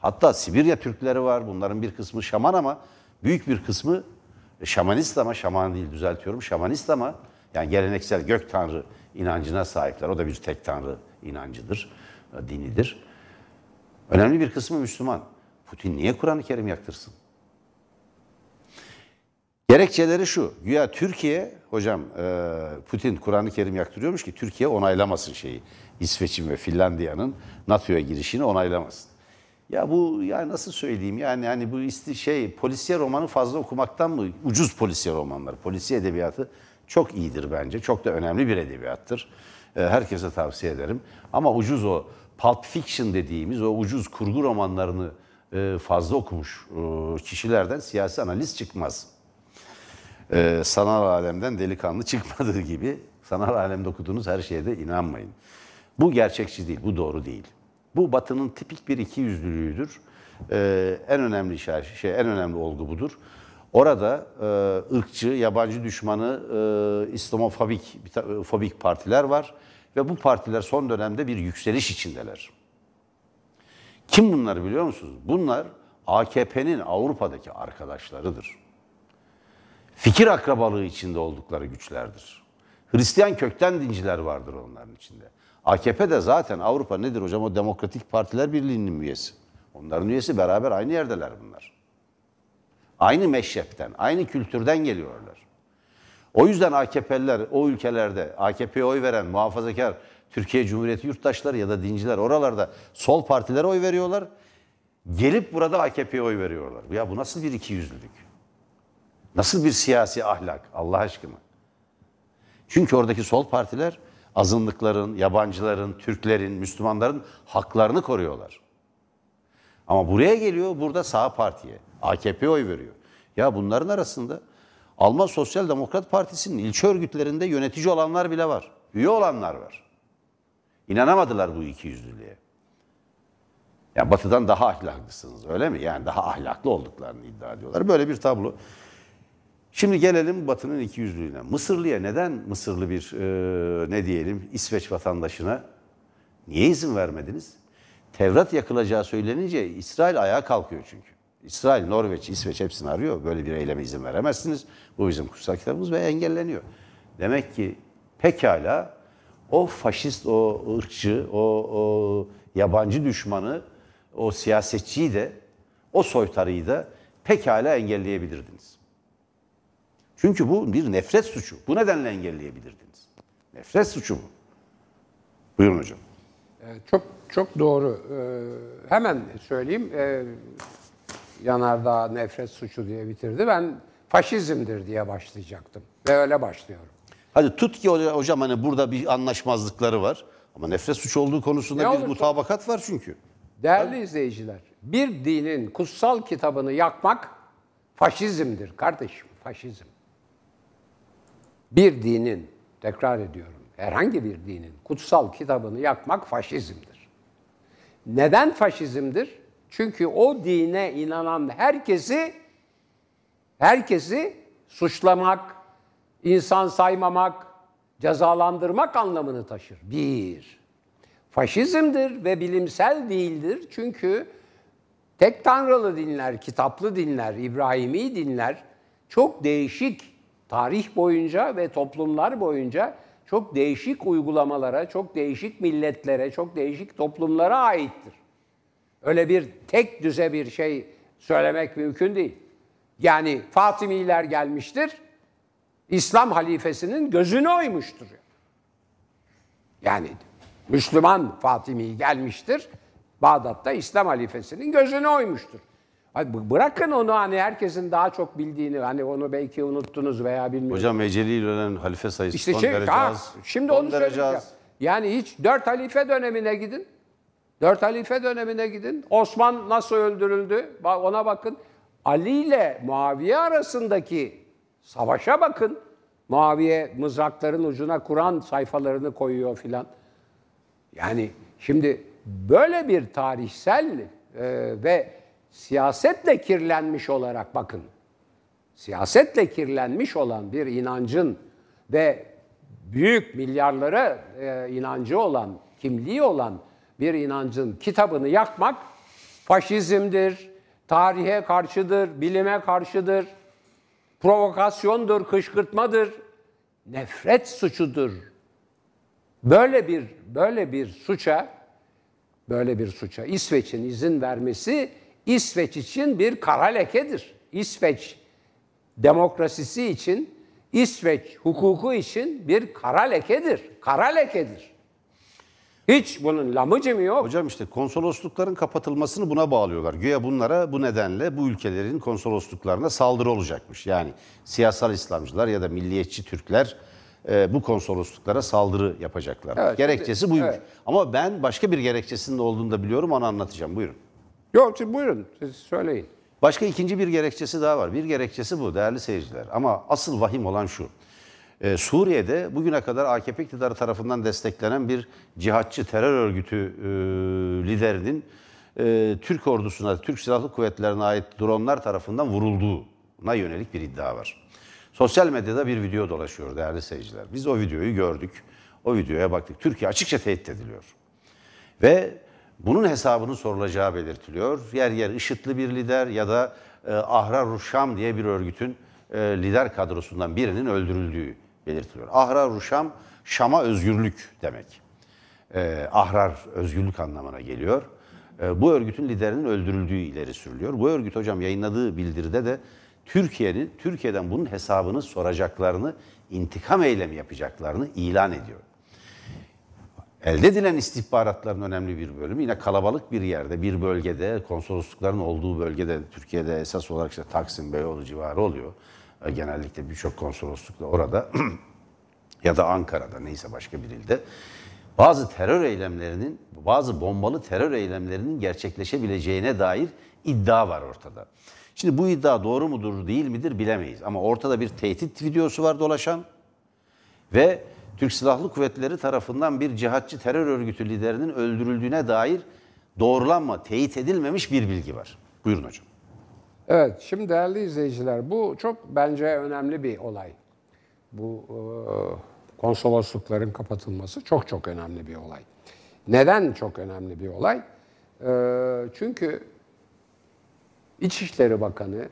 Hatta Sibirya Türkleri var. Bunların bir kısmı şaman ama büyük bir kısmı e, şamanist ama şaman değil düzeltiyorum. Şamanist ama yani geleneksel gök tanrı inancına sahipler. O da bir tek tanrı inancıdır, e, dinidir. Önemli bir kısmı Müslüman. Putin niye Kur'an-ı Kerim yaktırsın? Gerekçeleri şu. Güya Türkiye, hocam e, Putin Kur'an-ı Kerim yaktırıyormuş ki Türkiye onaylamasın şeyi. İsveç'in ve Finlandiya'nın NATO'ya girişini onaylamasın. Ya bu ya nasıl söyleyeyim yani hani bu isti şey polisiye romanı fazla okumaktan mı ucuz polisiye romanları polisiye edebiyatı çok iyidir bence çok da önemli bir edebiyattır e, herkese tavsiye ederim ama ucuz o pulp fiction dediğimiz o ucuz kurgu romanlarını e, fazla okumuş kişilerden siyasi analiz çıkmaz e, sanal alemden delikanlı çıkmadığı gibi sanal alemde okuduğunuz her şeye de inanmayın. Bu gerçekçi değil, bu doğru değil. Bu Batı'nın tipik bir iki yüzlülüğüdür. E, en önemli şey, şey, en önemli olgu budur. Orada e, ırkçı, yabancı düşmanı, e, İslamofobik e, fobik partiler var ve bu partiler son dönemde bir yükseliş içindeler. Kim bunları biliyor musunuz? Bunlar AKP'nin Avrupa'daki arkadaşlarıdır fikir akrabalığı içinde oldukları güçlerdir. Hristiyan kökten dinciler vardır onların içinde. AKP de zaten Avrupa nedir hocam o Demokratik Partiler Birliği'nin üyesi. Onların üyesi beraber aynı yerdeler bunlar. Aynı meşrepten, aynı kültürden geliyorlar. O yüzden AKP'liler o ülkelerde AKP'ye oy veren muhafazakar Türkiye Cumhuriyeti yurttaşları ya da dinciler oralarda sol partilere oy veriyorlar. Gelip burada AKP'ye oy veriyorlar. Ya bu nasıl bir iki yüzlülük? Nasıl bir siyasi ahlak Allah aşkına? Çünkü oradaki sol partiler azınlıkların, yabancıların, Türklerin, Müslümanların haklarını koruyorlar. Ama buraya geliyor, burada sağ partiye, AKP'ye oy veriyor. Ya bunların arasında Alman Sosyal Demokrat Partisi'nin ilçe örgütlerinde yönetici olanlar bile var. Üye olanlar var. İnanamadılar bu iki yüzlülüğe. Ya Batı'dan daha ahlaklısınız öyle mi? Yani daha ahlaklı olduklarını iddia ediyorlar. Böyle bir tablo. Şimdi gelelim Batı'nın ikiyüzlülüğüne. Mısırlı'ya neden Mısırlı bir e, ne diyelim İsveç vatandaşına niye izin vermediniz? Tevrat yakılacağı söylenince İsrail ayağa kalkıyor çünkü. İsrail, Norveç, İsveç hepsini arıyor. Böyle bir eyleme izin veremezsiniz. Bu bizim kutsal kitabımız ve engelleniyor. Demek ki pekala o faşist, o ırkçı, o, o yabancı düşmanı, o siyasetçiyi de, o soytarıyı da pekala engelleyebilirdiniz. Çünkü bu bir nefret suçu. Bu nedenle engelleyebilirdiniz. Nefret suçu bu. Buyurun hocam. Ee, çok çok doğru. Ee, hemen söyleyeyim. Ee, yanardağ nefret suçu diye bitirdi. Ben faşizmdir diye başlayacaktım. Ve öyle başlıyorum. Hadi tut ki hocam hani burada bir anlaşmazlıkları var. Ama nefret suçu olduğu konusunda ne bir mutabakat var çünkü. Değerli Tabii. izleyiciler, bir dinin kutsal kitabını yakmak faşizmdir kardeşim, faşizm bir dinin, tekrar ediyorum, herhangi bir dinin kutsal kitabını yakmak faşizmdir. Neden faşizmdir? Çünkü o dine inanan herkesi herkesi suçlamak, insan saymamak, cezalandırmak anlamını taşır. Bir, faşizmdir ve bilimsel değildir. Çünkü tek tanrılı dinler, kitaplı dinler, İbrahimi dinler çok değişik tarih boyunca ve toplumlar boyunca çok değişik uygulamalara, çok değişik milletlere, çok değişik toplumlara aittir. Öyle bir tek düze bir şey söylemek mümkün değil. Yani Fatimiler gelmiştir, İslam halifesinin gözünü oymuştur. Yani Müslüman Fatimi gelmiştir, Bağdat'ta İslam halifesinin gözünü oymuştur bırakın onu hani herkesin daha çok bildiğini hani onu belki unuttunuz veya bilmiyorum. Hocam Eceli'yle ölen halife sayısı işte son şey, derece az. Şimdi son onu söyleyeceğim. Yani hiç dört halife dönemine gidin. Dört halife dönemine gidin. Osman nasıl öldürüldü ona bakın. Ali ile Muaviye arasındaki savaşa bakın. Muaviye mızrakların ucuna Kur'an sayfalarını koyuyor filan. Yani şimdi böyle bir tarihsel e, ve siyasetle kirlenmiş olarak bakın. Siyasetle kirlenmiş olan bir inancın ve büyük milyarlara e, inancı olan, kimliği olan bir inancın kitabını yakmak faşizmdir, tarihe karşıdır, bilime karşıdır, provokasyondur, kışkırtmadır, nefret suçudur. Böyle bir böyle bir suça böyle bir suça İsveç'in izin vermesi İsveç için bir kara lekedir. İsveç demokrasisi için, İsveç hukuku için bir kara lekedir. Kara lekedir. Hiç bunun lamıcı mı yok? Hocam işte konsoloslukların kapatılmasını buna bağlıyorlar. Güya bunlara bu nedenle bu ülkelerin konsolosluklarına saldırı olacakmış. Yani siyasal İslamcılar ya da milliyetçi Türkler e, bu konsolosluklara saldırı yapacaklar. Evet, Gerekçesi buymuş. Evet. Ama ben başka bir gerekçesinin olduğunu da biliyorum onu anlatacağım. Buyurun. Yok siz buyurun siz söyleyin. Başka ikinci bir gerekçesi daha var. Bir gerekçesi bu değerli seyirciler. Ama asıl vahim olan şu. Ee, Suriye'de bugüne kadar AKP iktidarı tarafından desteklenen bir cihatçı terör örgütü e, liderinin e, Türk ordusuna, Türk Silahlı Kuvvetlerine ait dronlar tarafından vurulduğuna yönelik bir iddia var. Sosyal medyada bir video dolaşıyor değerli seyirciler. Biz o videoyu gördük. O videoya baktık. Türkiye açıkça tehdit ediliyor. Ve bunun hesabının sorulacağı belirtiliyor. Yer yer IŞİD'li bir lider ya da e, Ahrar Şam diye bir örgütün e, lider kadrosundan birinin öldürüldüğü belirtiliyor. Ahrar Şam, Şam'a özgürlük demek. E, Ahrar özgürlük anlamına geliyor. E, bu örgütün liderinin öldürüldüğü ileri sürülüyor. Bu örgüt hocam yayınladığı bildiride de Türkiye'nin Türkiye'den bunun hesabını soracaklarını, intikam eylemi yapacaklarını ilan ediyor. Elde edilen istihbaratların önemli bir bölümü yine kalabalık bir yerde, bir bölgede, konsoloslukların olduğu bölgede, Türkiye'de esas olarak işte Taksim, Beyoğlu civarı oluyor. E, genellikle birçok konsolosluk da orada ya da Ankara'da neyse başka bir ilde. Bazı terör eylemlerinin, bazı bombalı terör eylemlerinin gerçekleşebileceğine dair iddia var ortada. Şimdi bu iddia doğru mudur değil midir bilemeyiz. Ama ortada bir tehdit videosu var dolaşan ve Türk Silahlı Kuvvetleri tarafından bir cihatçı terör örgütü liderinin öldürüldüğüne dair doğrulanma, teyit edilmemiş bir bilgi var. Buyurun hocam. Evet, şimdi değerli izleyiciler bu çok bence önemli bir olay. Bu e, konsoloslukların kapatılması çok çok önemli bir olay. Neden çok önemli bir olay? E, çünkü İçişleri Bakanı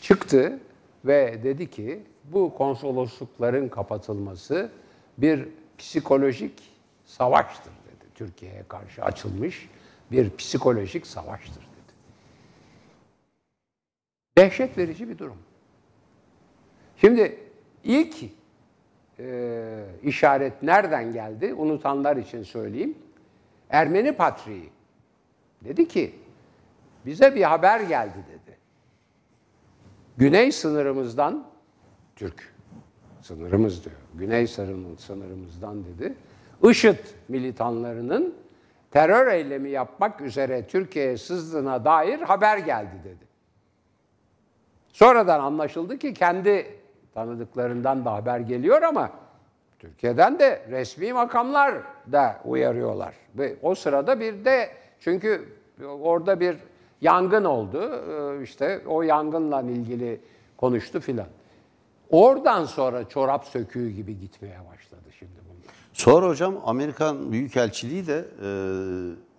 çıktı ve dedi ki bu konsoloslukların kapatılması bir psikolojik savaştır dedi. Türkiye'ye karşı açılmış bir psikolojik savaştır dedi. Dehşet verici bir durum. Şimdi ilk e, işaret nereden geldi? Unutanlar için söyleyeyim. Ermeni patriği dedi ki bize bir haber geldi dedi. Güney sınırımızdan Türk sınırımız diyor. Güney sınırımızdan dedi. IŞİD militanlarının terör eylemi yapmak üzere Türkiye'ye sızdığına dair haber geldi dedi. Sonradan anlaşıldı ki kendi tanıdıklarından da haber geliyor ama Türkiye'den de resmi makamlar da uyarıyorlar. Ve o sırada bir de çünkü orada bir yangın oldu. Ee, işte o yangınla ilgili konuştu filan. Oradan sonra çorap söküğü gibi gitmeye başladı şimdi bunlar. Sonra hocam Amerikan Büyükelçiliği de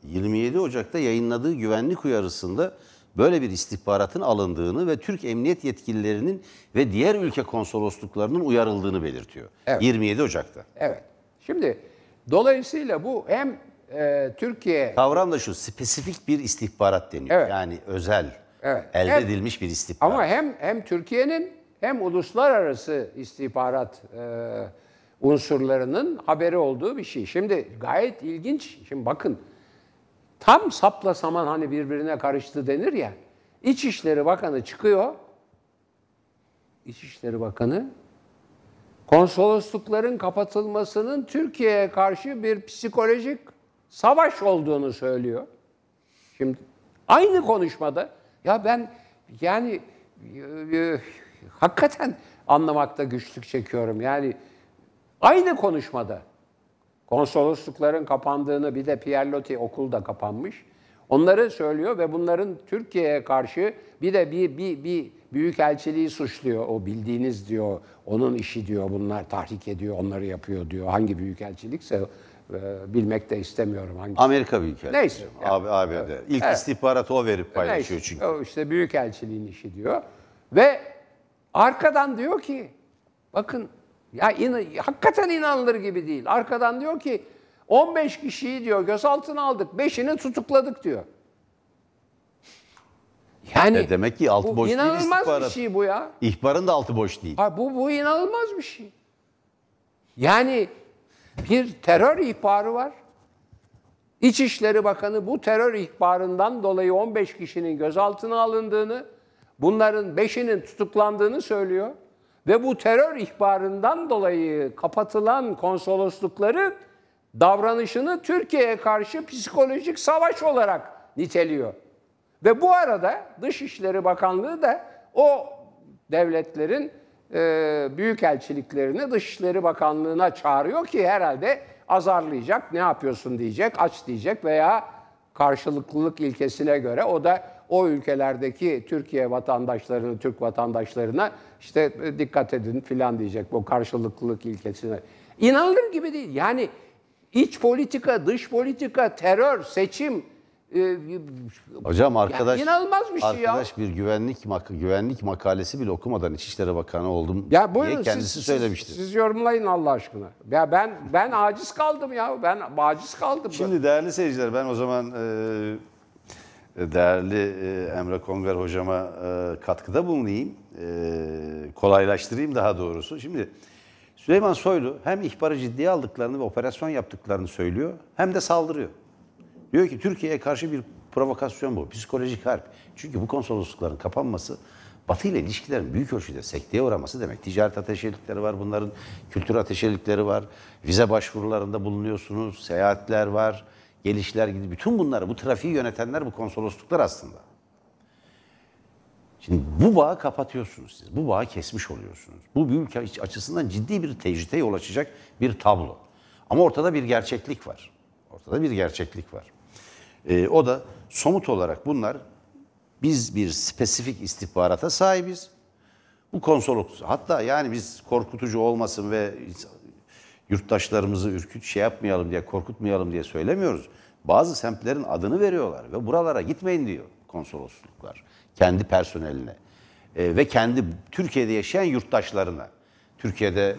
e, 27 Ocak'ta yayınladığı güvenlik uyarısında böyle bir istihbaratın alındığını ve Türk emniyet yetkililerinin ve diğer ülke konsolosluklarının uyarıldığını belirtiyor. Evet. 27 Ocak'ta. Evet. Şimdi dolayısıyla bu hem e, Türkiye... Kavram da şu, spesifik bir istihbarat deniyor. Evet. Yani özel, evet. elde hem, edilmiş bir istihbarat. Ama hem hem Türkiye'nin hem uluslararası istihbarat e, unsurlarının haberi olduğu bir şey. Şimdi gayet ilginç. Şimdi bakın tam sapla saman hani birbirine karıştı denir ya. İçişleri Bakanı çıkıyor. İçişleri Bakanı konsoloslukların kapatılmasının Türkiye'ye karşı bir psikolojik savaş olduğunu söylüyor. Şimdi aynı konuşmada ya ben yani hakikaten anlamakta güçlük çekiyorum. Yani aynı konuşmada konsoloslukların kapandığını bir de Pierre Loti okul da kapanmış. Onları söylüyor ve bunların Türkiye'ye karşı bir de bir, bir, bir büyük elçiliği suçluyor. O bildiğiniz diyor, onun işi diyor, bunlar tahrik ediyor, onları yapıyor diyor. Hangi büyük elçilikse e, bilmek de istemiyorum. Hangisi. Amerika Büyükelçiliği. Neyse. Yani. Abi, ABD. Evet. İlk evet. istihbaratı o verip paylaşıyor Neyse. çünkü. O işte elçiliğin işi diyor. Ve Arkadan diyor ki, bakın ya in, hakikaten inanılır gibi değil. Arkadan diyor ki 15 kişiyi diyor gözaltına aldık, 5'ini tutukladık diyor. Yani e demek ki altı bu boş inanılmaz değil istihbarat. bir şey bu ya. İhbarın da altı boş değil. Ha, bu bu inanılmaz bir şey. Yani bir terör ihbarı var. İçişleri Bakanı bu terör ihbarından dolayı 15 kişinin gözaltına alındığını Bunların beşinin tutuklandığını söylüyor. Ve bu terör ihbarından dolayı kapatılan konsoloslukları davranışını Türkiye'ye karşı psikolojik savaş olarak niteliyor. Ve bu arada Dışişleri Bakanlığı da o devletlerin e, büyükelçiliklerini Dışişleri Bakanlığı'na çağırıyor ki herhalde azarlayacak, ne yapıyorsun diyecek, aç diyecek veya karşılıklılık ilkesine göre o da o ülkelerdeki Türkiye vatandaşlarını, Türk vatandaşlarına işte e, dikkat edin filan diyecek bu karşılıklılık ilkesine. İnanılır gibi değil. Yani iç politika, dış politika, terör, seçim, e, Hocam arkadaş ya inanılmaz bir şey arkadaş bir güvenlik mak güvenlik makalesi bile okumadan İçişleri Bakanı oldum ya buyurun, diye kendisi siz, söylemişti. Siz, siz yorumlayın Allah aşkına. Ya ben ben aciz kaldım ya. Ben aciz kaldım. Şimdi değerli seyirciler ben o zaman e, değerli e, Emre Kongar hocama e, katkıda bulunayım, e, kolaylaştırayım daha doğrusu. Şimdi Süleyman Soylu hem ihbarı ciddiye aldıklarını ve operasyon yaptıklarını söylüyor hem de saldırıyor. Diyor ki Türkiye'ye karşı bir provokasyon bu, psikolojik harp. Çünkü bu konsoloslukların kapanması Batı ile ilişkilerin büyük ölçüde sekteye uğraması demek. Ticaret ateşelikleri var bunların, kültür ateşelikleri var, vize başvurularında bulunuyorsunuz, seyahatler var, gelişler gibi bütün bunları bu trafiği yönetenler bu konsolosluklar aslında. Şimdi bu bağı kapatıyorsunuz siz. Bu bağı kesmiş oluyorsunuz. Bu bir ülke açısından ciddi bir tecrite yol açacak bir tablo. Ama ortada bir gerçeklik var. Ortada bir gerçeklik var. Ee, o da somut olarak bunlar biz bir spesifik istihbarata sahibiz. Bu konsolosluk hatta yani biz korkutucu olmasın ve yurttaşlarımızı ürküt şey yapmayalım diye, korkutmayalım diye söylemiyoruz. Bazı semtlerin adını veriyorlar ve buralara gitmeyin diyor konsolosluklar. Kendi personeline e, ve kendi Türkiye'de yaşayan yurttaşlarına. Türkiye'de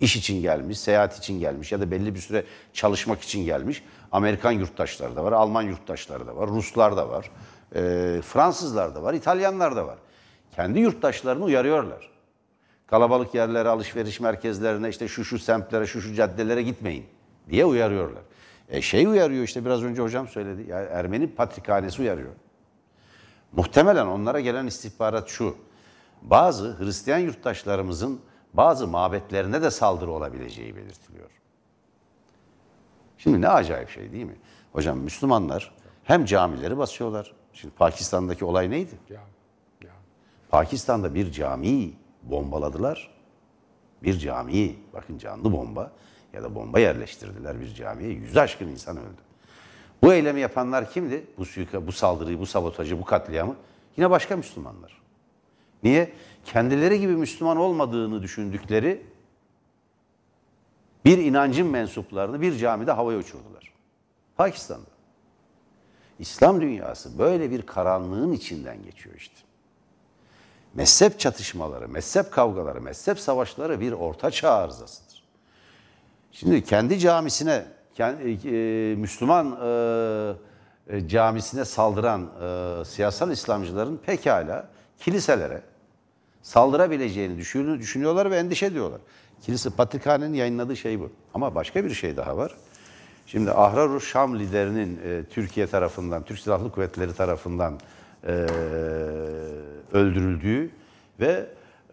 iş için gelmiş, seyahat için gelmiş ya da belli bir süre çalışmak için gelmiş. Amerikan yurttaşları da var, Alman yurttaşları da var, Ruslar da var, e, Fransızlar da var, İtalyanlar da var. Kendi yurttaşlarını uyarıyorlar. Kalabalık yerlere, alışveriş merkezlerine, işte şu şu semtlere, şu şu caddelere gitmeyin diye uyarıyorlar. E şey uyarıyor işte biraz önce hocam söyledi. Ya Ermeni patrikhanesi uyarıyor. Muhtemelen onlara gelen istihbarat şu. Bazı Hristiyan yurttaşlarımızın bazı mabetlerine de saldırı olabileceği belirtiliyor. Şimdi ne acayip şey değil mi? Hocam Müslümanlar hem camileri basıyorlar. Şimdi Pakistan'daki olay neydi? Cami. Pakistan'da bir cami bombaladılar. Bir camiyi, bakın canlı bomba ya da bomba yerleştirdiler bir camiye. Yüz aşkın insan öldü. Bu eylemi yapanlar kimdi? Bu, suika, bu saldırıyı, bu sabotajı, bu katliamı? Yine başka Müslümanlar. Niye? Kendileri gibi Müslüman olmadığını düşündükleri bir inancın mensuplarını bir camide havaya uçurdular. Pakistan'da. İslam dünyası böyle bir karanlığın içinden geçiyor işte. Mezhep çatışmaları, mezhep kavgaları, mezhep savaşları bir orta çağ arızasıdır. Şimdi kendi camisine, kendi, e, e, Müslüman e, e, camisine saldıran e, siyasal İslamcıların pekala kiliselere saldırabileceğini düşünüyorlar ve endişe ediyorlar. Kilise Patrikhane'nin yayınladığı şey bu. Ama başka bir şey daha var. Şimdi Ahrar-ı Şam liderinin e, Türkiye tarafından, Türk Silahlı Kuvvetleri tarafından e, öldürüldüğü ve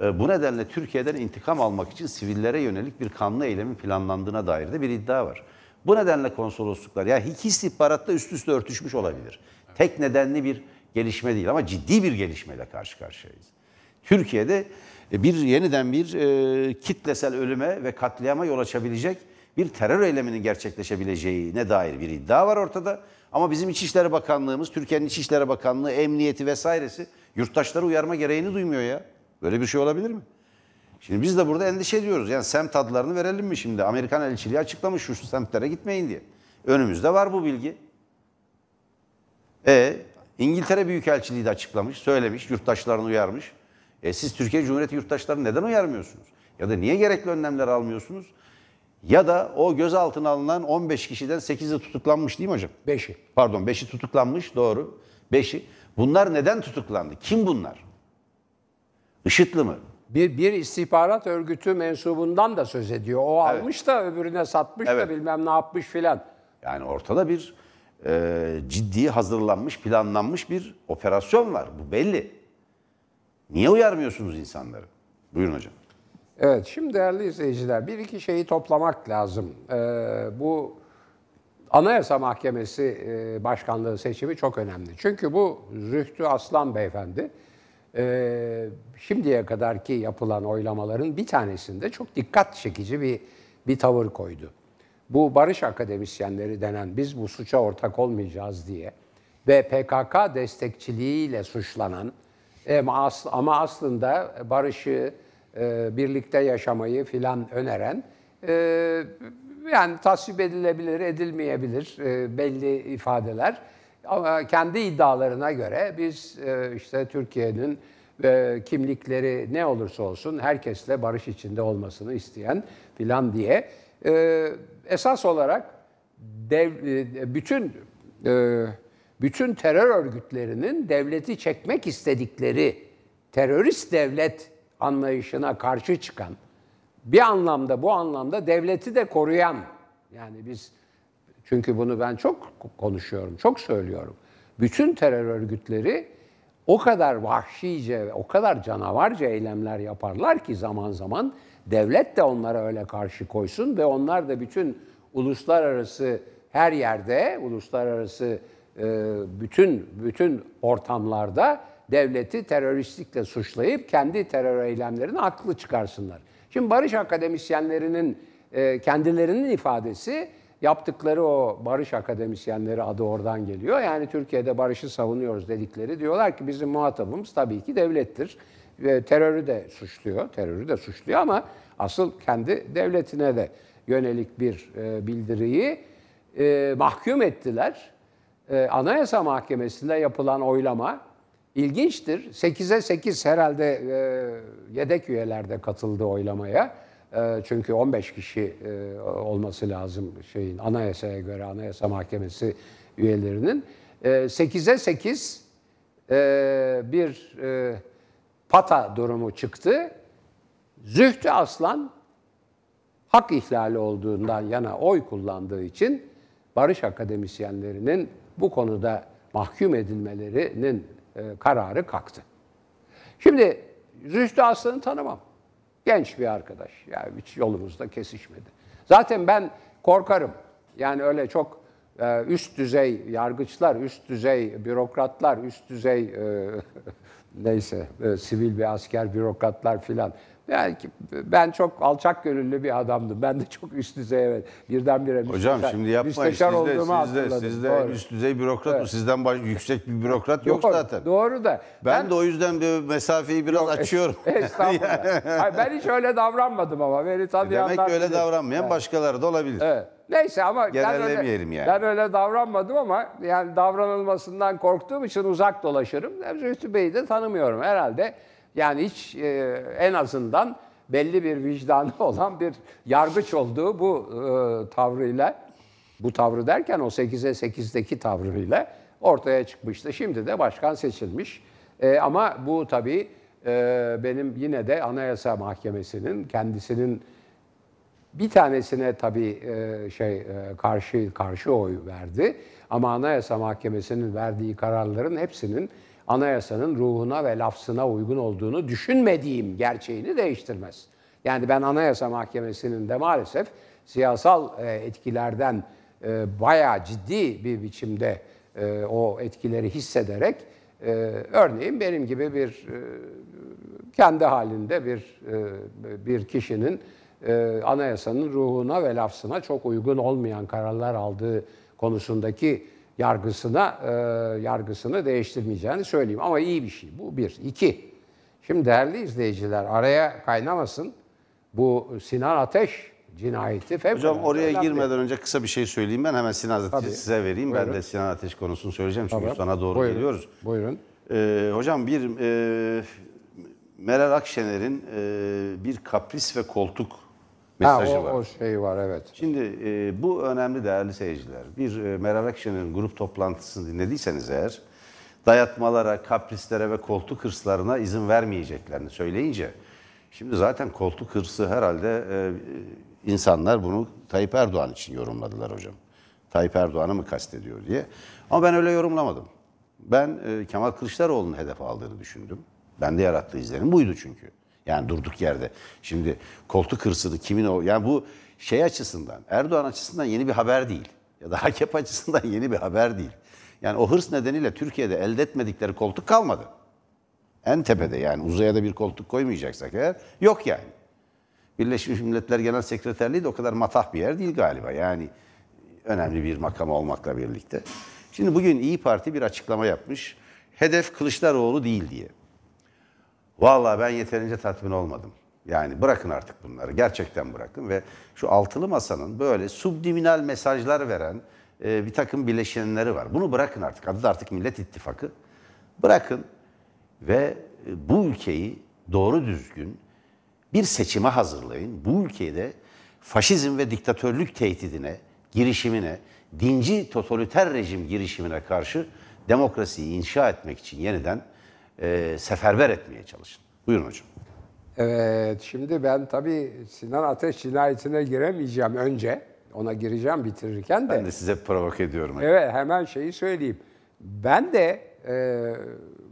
e, bu nedenle Türkiye'den intikam almak için sivillere yönelik bir kanlı eylemin planlandığına dair de bir iddia var. Bu nedenle konsolosluklar, ya yani iki istihbaratla üst üste örtüşmüş olabilir. Tek nedenli bir gelişme değil ama ciddi bir gelişmeyle karşı karşıyayız. Türkiye'de e, bir yeniden bir e, kitlesel ölüme ve katliama yol açabilecek bir terör eyleminin gerçekleşebileceğine dair bir iddia var ortada. Ama bizim İçişleri Bakanlığımız, Türkiye'nin İçişleri Bakanlığı, Emniyeti vesairesi yurttaşları uyarma gereğini duymuyor ya. Böyle bir şey olabilir mi? Şimdi biz de burada endişe ediyoruz. Yani semt adlarını verelim mi şimdi? Amerikan elçiliği açıklamış şu semtlere gitmeyin diye. Önümüzde var bu bilgi. E İngiltere Büyükelçiliği de açıklamış, söylemiş, yurttaşlarını uyarmış. E siz Türkiye Cumhuriyeti yurttaşlarını neden uyarmıyorsunuz? Ya da niye gerekli önlemler almıyorsunuz? Ya da o gözaltına alınan 15 kişiden 8'i tutuklanmış değil mi hocam? 5'i. Pardon 5'i tutuklanmış doğru. 5'i. Bunlar neden tutuklandı? Kim bunlar? IŞİD'li mi? Bir, bir istihbarat örgütü mensubundan da söz ediyor. O evet. almış da öbürüne satmış evet. da bilmem ne yapmış filan. Yani ortada bir e, ciddi hazırlanmış, planlanmış bir operasyon var. Bu belli. Niye uyarmıyorsunuz insanları? Buyurun hocam. Evet, şimdi değerli izleyiciler bir iki şeyi toplamak lazım. Ee, bu Anayasa Mahkemesi e, Başkanlığı seçimi çok önemli. Çünkü bu Zühtü Aslan Beyefendi e, şimdiye kadarki yapılan oylamaların bir tanesinde çok dikkat çekici bir bir tavır koydu. Bu barış akademisyenleri denen biz bu suça ortak olmayacağız diye ve PKK destekçiliğiyle suçlanan e, ama aslında barışı e, birlikte yaşamayı filan öneren e, yani tasvip edilebilir, edilmeyebilir e, belli ifadeler. Ama kendi iddialarına göre biz işte Türkiye'nin kimlikleri ne olursa olsun herkesle barış içinde olmasını isteyen filan diye esas olarak dev, bütün bütün terör örgütlerinin devleti çekmek istedikleri terörist devlet anlayışına karşı çıkan, bir anlamda bu anlamda devleti de koruyan, yani biz çünkü bunu ben çok konuşuyorum, çok söylüyorum. Bütün terör örgütleri o kadar vahşice, o kadar canavarca eylemler yaparlar ki zaman zaman devlet de onlara öyle karşı koysun ve onlar da bütün uluslararası her yerde, uluslararası e, bütün bütün ortamlarda devleti teröristlikle suçlayıp kendi terör eylemlerini haklı çıkarsınlar. Şimdi barış akademisyenlerinin e, kendilerinin ifadesi yaptıkları o barış akademisyenleri adı oradan geliyor. Yani Türkiye'de barışı savunuyoruz dedikleri diyorlar ki bizim muhatabımız tabii ki devlettir. Ve terörü de suçluyor, terörü de suçluyor ama asıl kendi devletine de yönelik bir e, bildiriyi e, mahkum ettiler. Anayasa Mahkemesi'nde yapılan oylama İlginçtir. 8'e 8 herhalde e, yedek üyelerde katıldı oylamaya. E, çünkü 15 kişi e, olması lazım şeyin anayasaya göre anayasa mahkemesi üyelerinin. E, 8'e 8 e, bir e, pata durumu çıktı. Zühtü Aslan hak ihlali olduğundan yana oy kullandığı için Barış Akademisyenlerinin bu konuda mahkum edilmelerinin e, kararı kalktı. Şimdi Rüştü Aslan'ı tanımam. Genç bir arkadaş. Yani hiç yolumuzda kesişmedi. Zaten ben korkarım. Yani öyle çok e, üst düzey yargıçlar, üst düzey bürokratlar, üst düzey e, neyse e, sivil bir asker bürokratlar filan yani ben çok alçak gönüllü bir adamdım. Ben de çok üst düzey evet. Birdenbire müsteşar, Hocam şimdi yapmayın. Siz de, siz de, siz de üst düzey bürokrat evet. sizden baş, yüksek bir bürokrat yok doğru, zaten. Doğru da. Ben, ben de o yüzden bir mesafeyi biraz yok, açıyorum. Estağfurullah. Hayır, ben hiç öyle davranmadım ama. Beni e, tanıyanlar Demek ki öyle davranmayan evet. başkaları da olabilir. Evet. Neyse ama ben öyle, yani. ben öyle davranmadım ama yani davranılmasından korktuğum için uzak dolaşırım. Zühtü Bey'i de tanımıyorum herhalde. Yani hiç e, en azından belli bir vicdanı olan bir yargıç olduğu bu e, tavrıyla, bu tavrı derken o 8'e 8'deki tavrıyla ortaya çıkmıştı. Şimdi de başkan seçilmiş. E, ama bu tabii e, benim yine de Anayasa Mahkemesi'nin kendisinin bir tanesine tabii e, şey e, karşı karşı oy verdi ama Anayasa Mahkemesi'nin verdiği kararların hepsinin anayasanın ruhuna ve lafzına uygun olduğunu düşünmediğim gerçeğini değiştirmez. Yani ben Anayasa Mahkemesi'nin de maalesef siyasal e, etkilerden e, bayağı ciddi bir biçimde e, o etkileri hissederek örneğin benim gibi bir kendi halinde bir bir kişinin anayasanın ruhuna ve lafzına çok uygun olmayan kararlar aldığı konusundaki yargısına e, yargısını değiştirmeyeceğini söyleyeyim. Ama iyi bir şey. Bu bir. İki. Şimdi değerli izleyiciler araya kaynamasın. Bu Sinan Ateş cinayeti Hocam oraya önemli. girmeden önce kısa bir şey söyleyeyim ben. Hemen Sinan Ateş'i size vereyim. Buyurun. Ben de Sinan Ateş konusunu söyleyeceğim çünkü Tabii. sana doğru Buyurun. geliyoruz. Buyurun. Ee, hocam bir e, Meral Akşener'in e, bir kapris ve koltuk mesajı ha, o, var. O şey var evet. Şimdi e, bu önemli değerli seyirciler. Bir e, Meral Akşener'in grup toplantısını dinlediyseniz eğer dayatmalara, kaprislere ve koltuk hırslarına izin vermeyeceklerini söyleyince şimdi zaten koltuk hırsı herhalde e, insanlar bunu Tayyip Erdoğan için yorumladılar hocam. Tayyip Erdoğan'ı mı kastediyor diye. Ama ben öyle yorumlamadım. Ben e, Kemal Kılıçdaroğlu'nun hedef aldığını düşündüm. Bende yarattığı izlenim buydu çünkü. Yani durduk yerde. Şimdi koltuk hırsını kimin o? Yani bu şey açısından, Erdoğan açısından yeni bir haber değil. Ya da AKP açısından yeni bir haber değil. Yani o hırs nedeniyle Türkiye'de elde etmedikleri koltuk kalmadı. En tepede yani uzaya da bir koltuk koymayacaksak eğer yok yani. Birleşmiş Milletler Genel Sekreterliği de o kadar matah bir yer değil galiba. Yani önemli bir makam olmakla birlikte. Şimdi bugün İyi Parti bir açıklama yapmış. Hedef Kılıçdaroğlu değil diye. Vallahi ben yeterince tatmin olmadım. Yani bırakın artık bunları. Gerçekten bırakın ve şu altılı masanın böyle subliminal mesajlar veren e, bir takım bileşenleri var. Bunu bırakın artık. Adı da artık Millet İttifakı. Bırakın ve e, bu ülkeyi doğru düzgün bir seçime hazırlayın. Bu ülkeyi faşizm ve diktatörlük tehdidine, girişimine, dinci totaliter rejim girişimine karşı demokrasiyi inşa etmek için yeniden e, seferber etmeye çalışın. Buyurun hocam. Evet, şimdi ben tabii Sinan Ateş cinayetine giremeyeceğim önce. Ona gireceğim bitirirken de. Ben de size provok ediyorum. Evet, hemen şeyi söyleyeyim. Ben de e,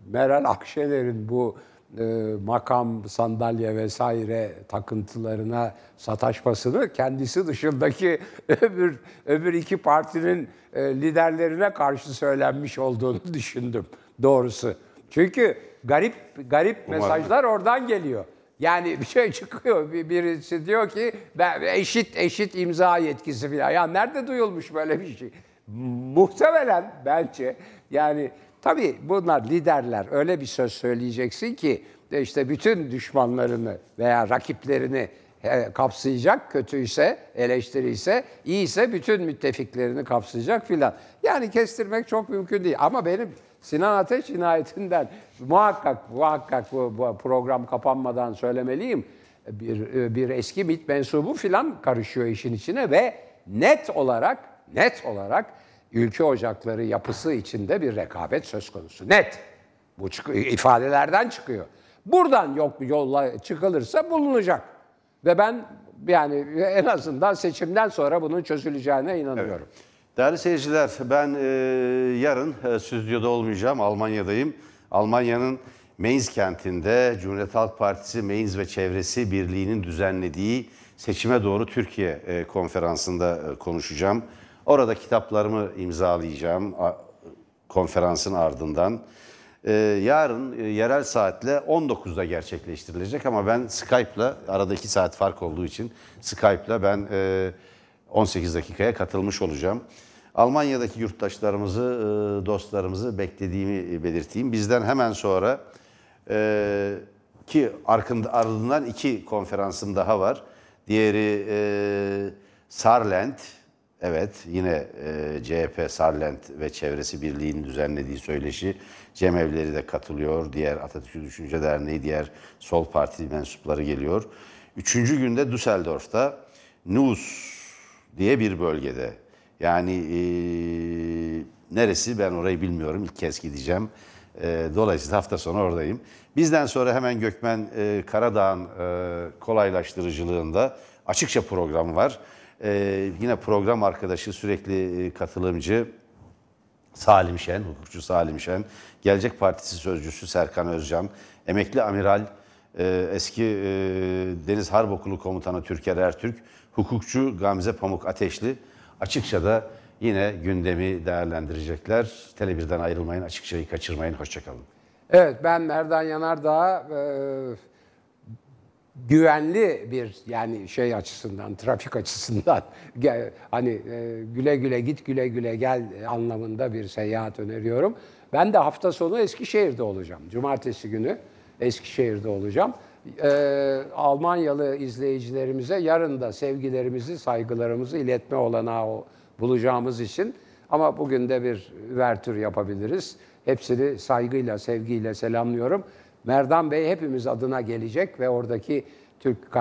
Meral Akşener'in bu e, makam, sandalye vesaire takıntılarına sataşmasını kendisi dışındaki öbür öbür iki partinin e, liderlerine karşı söylenmiş olduğunu düşündüm doğrusu. Çünkü garip garip Umarım. mesajlar oradan geliyor. Yani bir şey çıkıyor. Birisi diyor ki ben eşit eşit imza yetkisi falan. Ya nerede duyulmuş böyle bir şey? Muhtemelen bence yani tabii bunlar liderler öyle bir söz söyleyeceksin ki e, işte bütün düşmanlarını veya rakiplerini e, kapsayacak, kötüyse, eleştiri ise, iyiyse bütün müttefiklerini kapsayacak filan. Yani kestirmek çok mümkün değil. Ama benim Sinan Ateş cinayetinden muhakkak muhakkak bu, bu program kapanmadan söylemeliyim. Bir, bir eski MİT mensubu filan karışıyor işin içine ve net olarak net olarak ülke ocakları yapısı içinde bir rekabet söz konusu. Net. Bu çık ifadelerden çıkıyor. Buradan yok yolla çıkılırsa bulunacak. Ve ben yani en azından seçimden sonra bunun çözüleceğine inanıyorum. Evet. Değerli seyirciler, ben e, yarın e, stüdyoda olmayacağım, Almanya'dayım. Almanya'nın Mainz kentinde Cumhuriyet Halk Partisi Mainz ve Çevresi Birliği'nin düzenlediği Seçime Doğru Türkiye e, konferansında e, konuşacağım. Orada kitaplarımı imzalayacağım a, konferansın ardından. E, yarın e, yerel saatle 19'da gerçekleştirilecek ama ben Skype'la, arada 2 saat fark olduğu için Skype'la ben... E, 18 dakikaya katılmış olacağım. Almanya'daki yurttaşlarımızı, e, dostlarımızı beklediğimi belirteyim. Bizden hemen sonra e, ki ardından iki konferansım daha var. Diğeri e, Sarlent, evet yine e, CHP Sarlent ve Çevresi Birliği'nin düzenlediği söyleşi. Cem evleri de katılıyor, diğer Atatürk Düşünce Derneği, diğer Sol Parti mensupları geliyor. Üçüncü günde Düsseldorf'ta Nus diye bir bölgede yani e, neresi ben orayı bilmiyorum. İlk kez gideceğim. E, dolayısıyla hafta sonu oradayım. Bizden sonra hemen Gökmen e, Karadağ'ın e, kolaylaştırıcılığında açıkça programı var. E, yine program arkadaşı sürekli e, katılımcı Salim Şen, hukukçu Salim Şen, Gelecek Partisi sözcüsü Serkan Özcan, emekli amiral e, eski e, Deniz Harp Okulu Komutanı Türker Ertürk, hukukçu Gamze Pamuk Ateşli Açıkça da yine gündemi değerlendirecekler. Tele1'den ayrılmayın, Açıkça'yı kaçırmayın. Hoşçakalın. Evet ben Erdan Yanardağ e, güvenli bir yani şey açısından, trafik açısından gel, hani e, güle güle git güle güle gel anlamında bir seyahat öneriyorum. Ben de hafta sonu Eskişehir'de olacağım. Cumartesi günü Eskişehir'de olacağım e, Almanyalı izleyicilerimize yarın da sevgilerimizi, saygılarımızı iletme olanağı bulacağımız için ama bugün de bir vertür yapabiliriz. Hepsini saygıyla, sevgiyle selamlıyorum. Merdan Bey hepimiz adına gelecek ve oradaki Türk kardeşlerimiz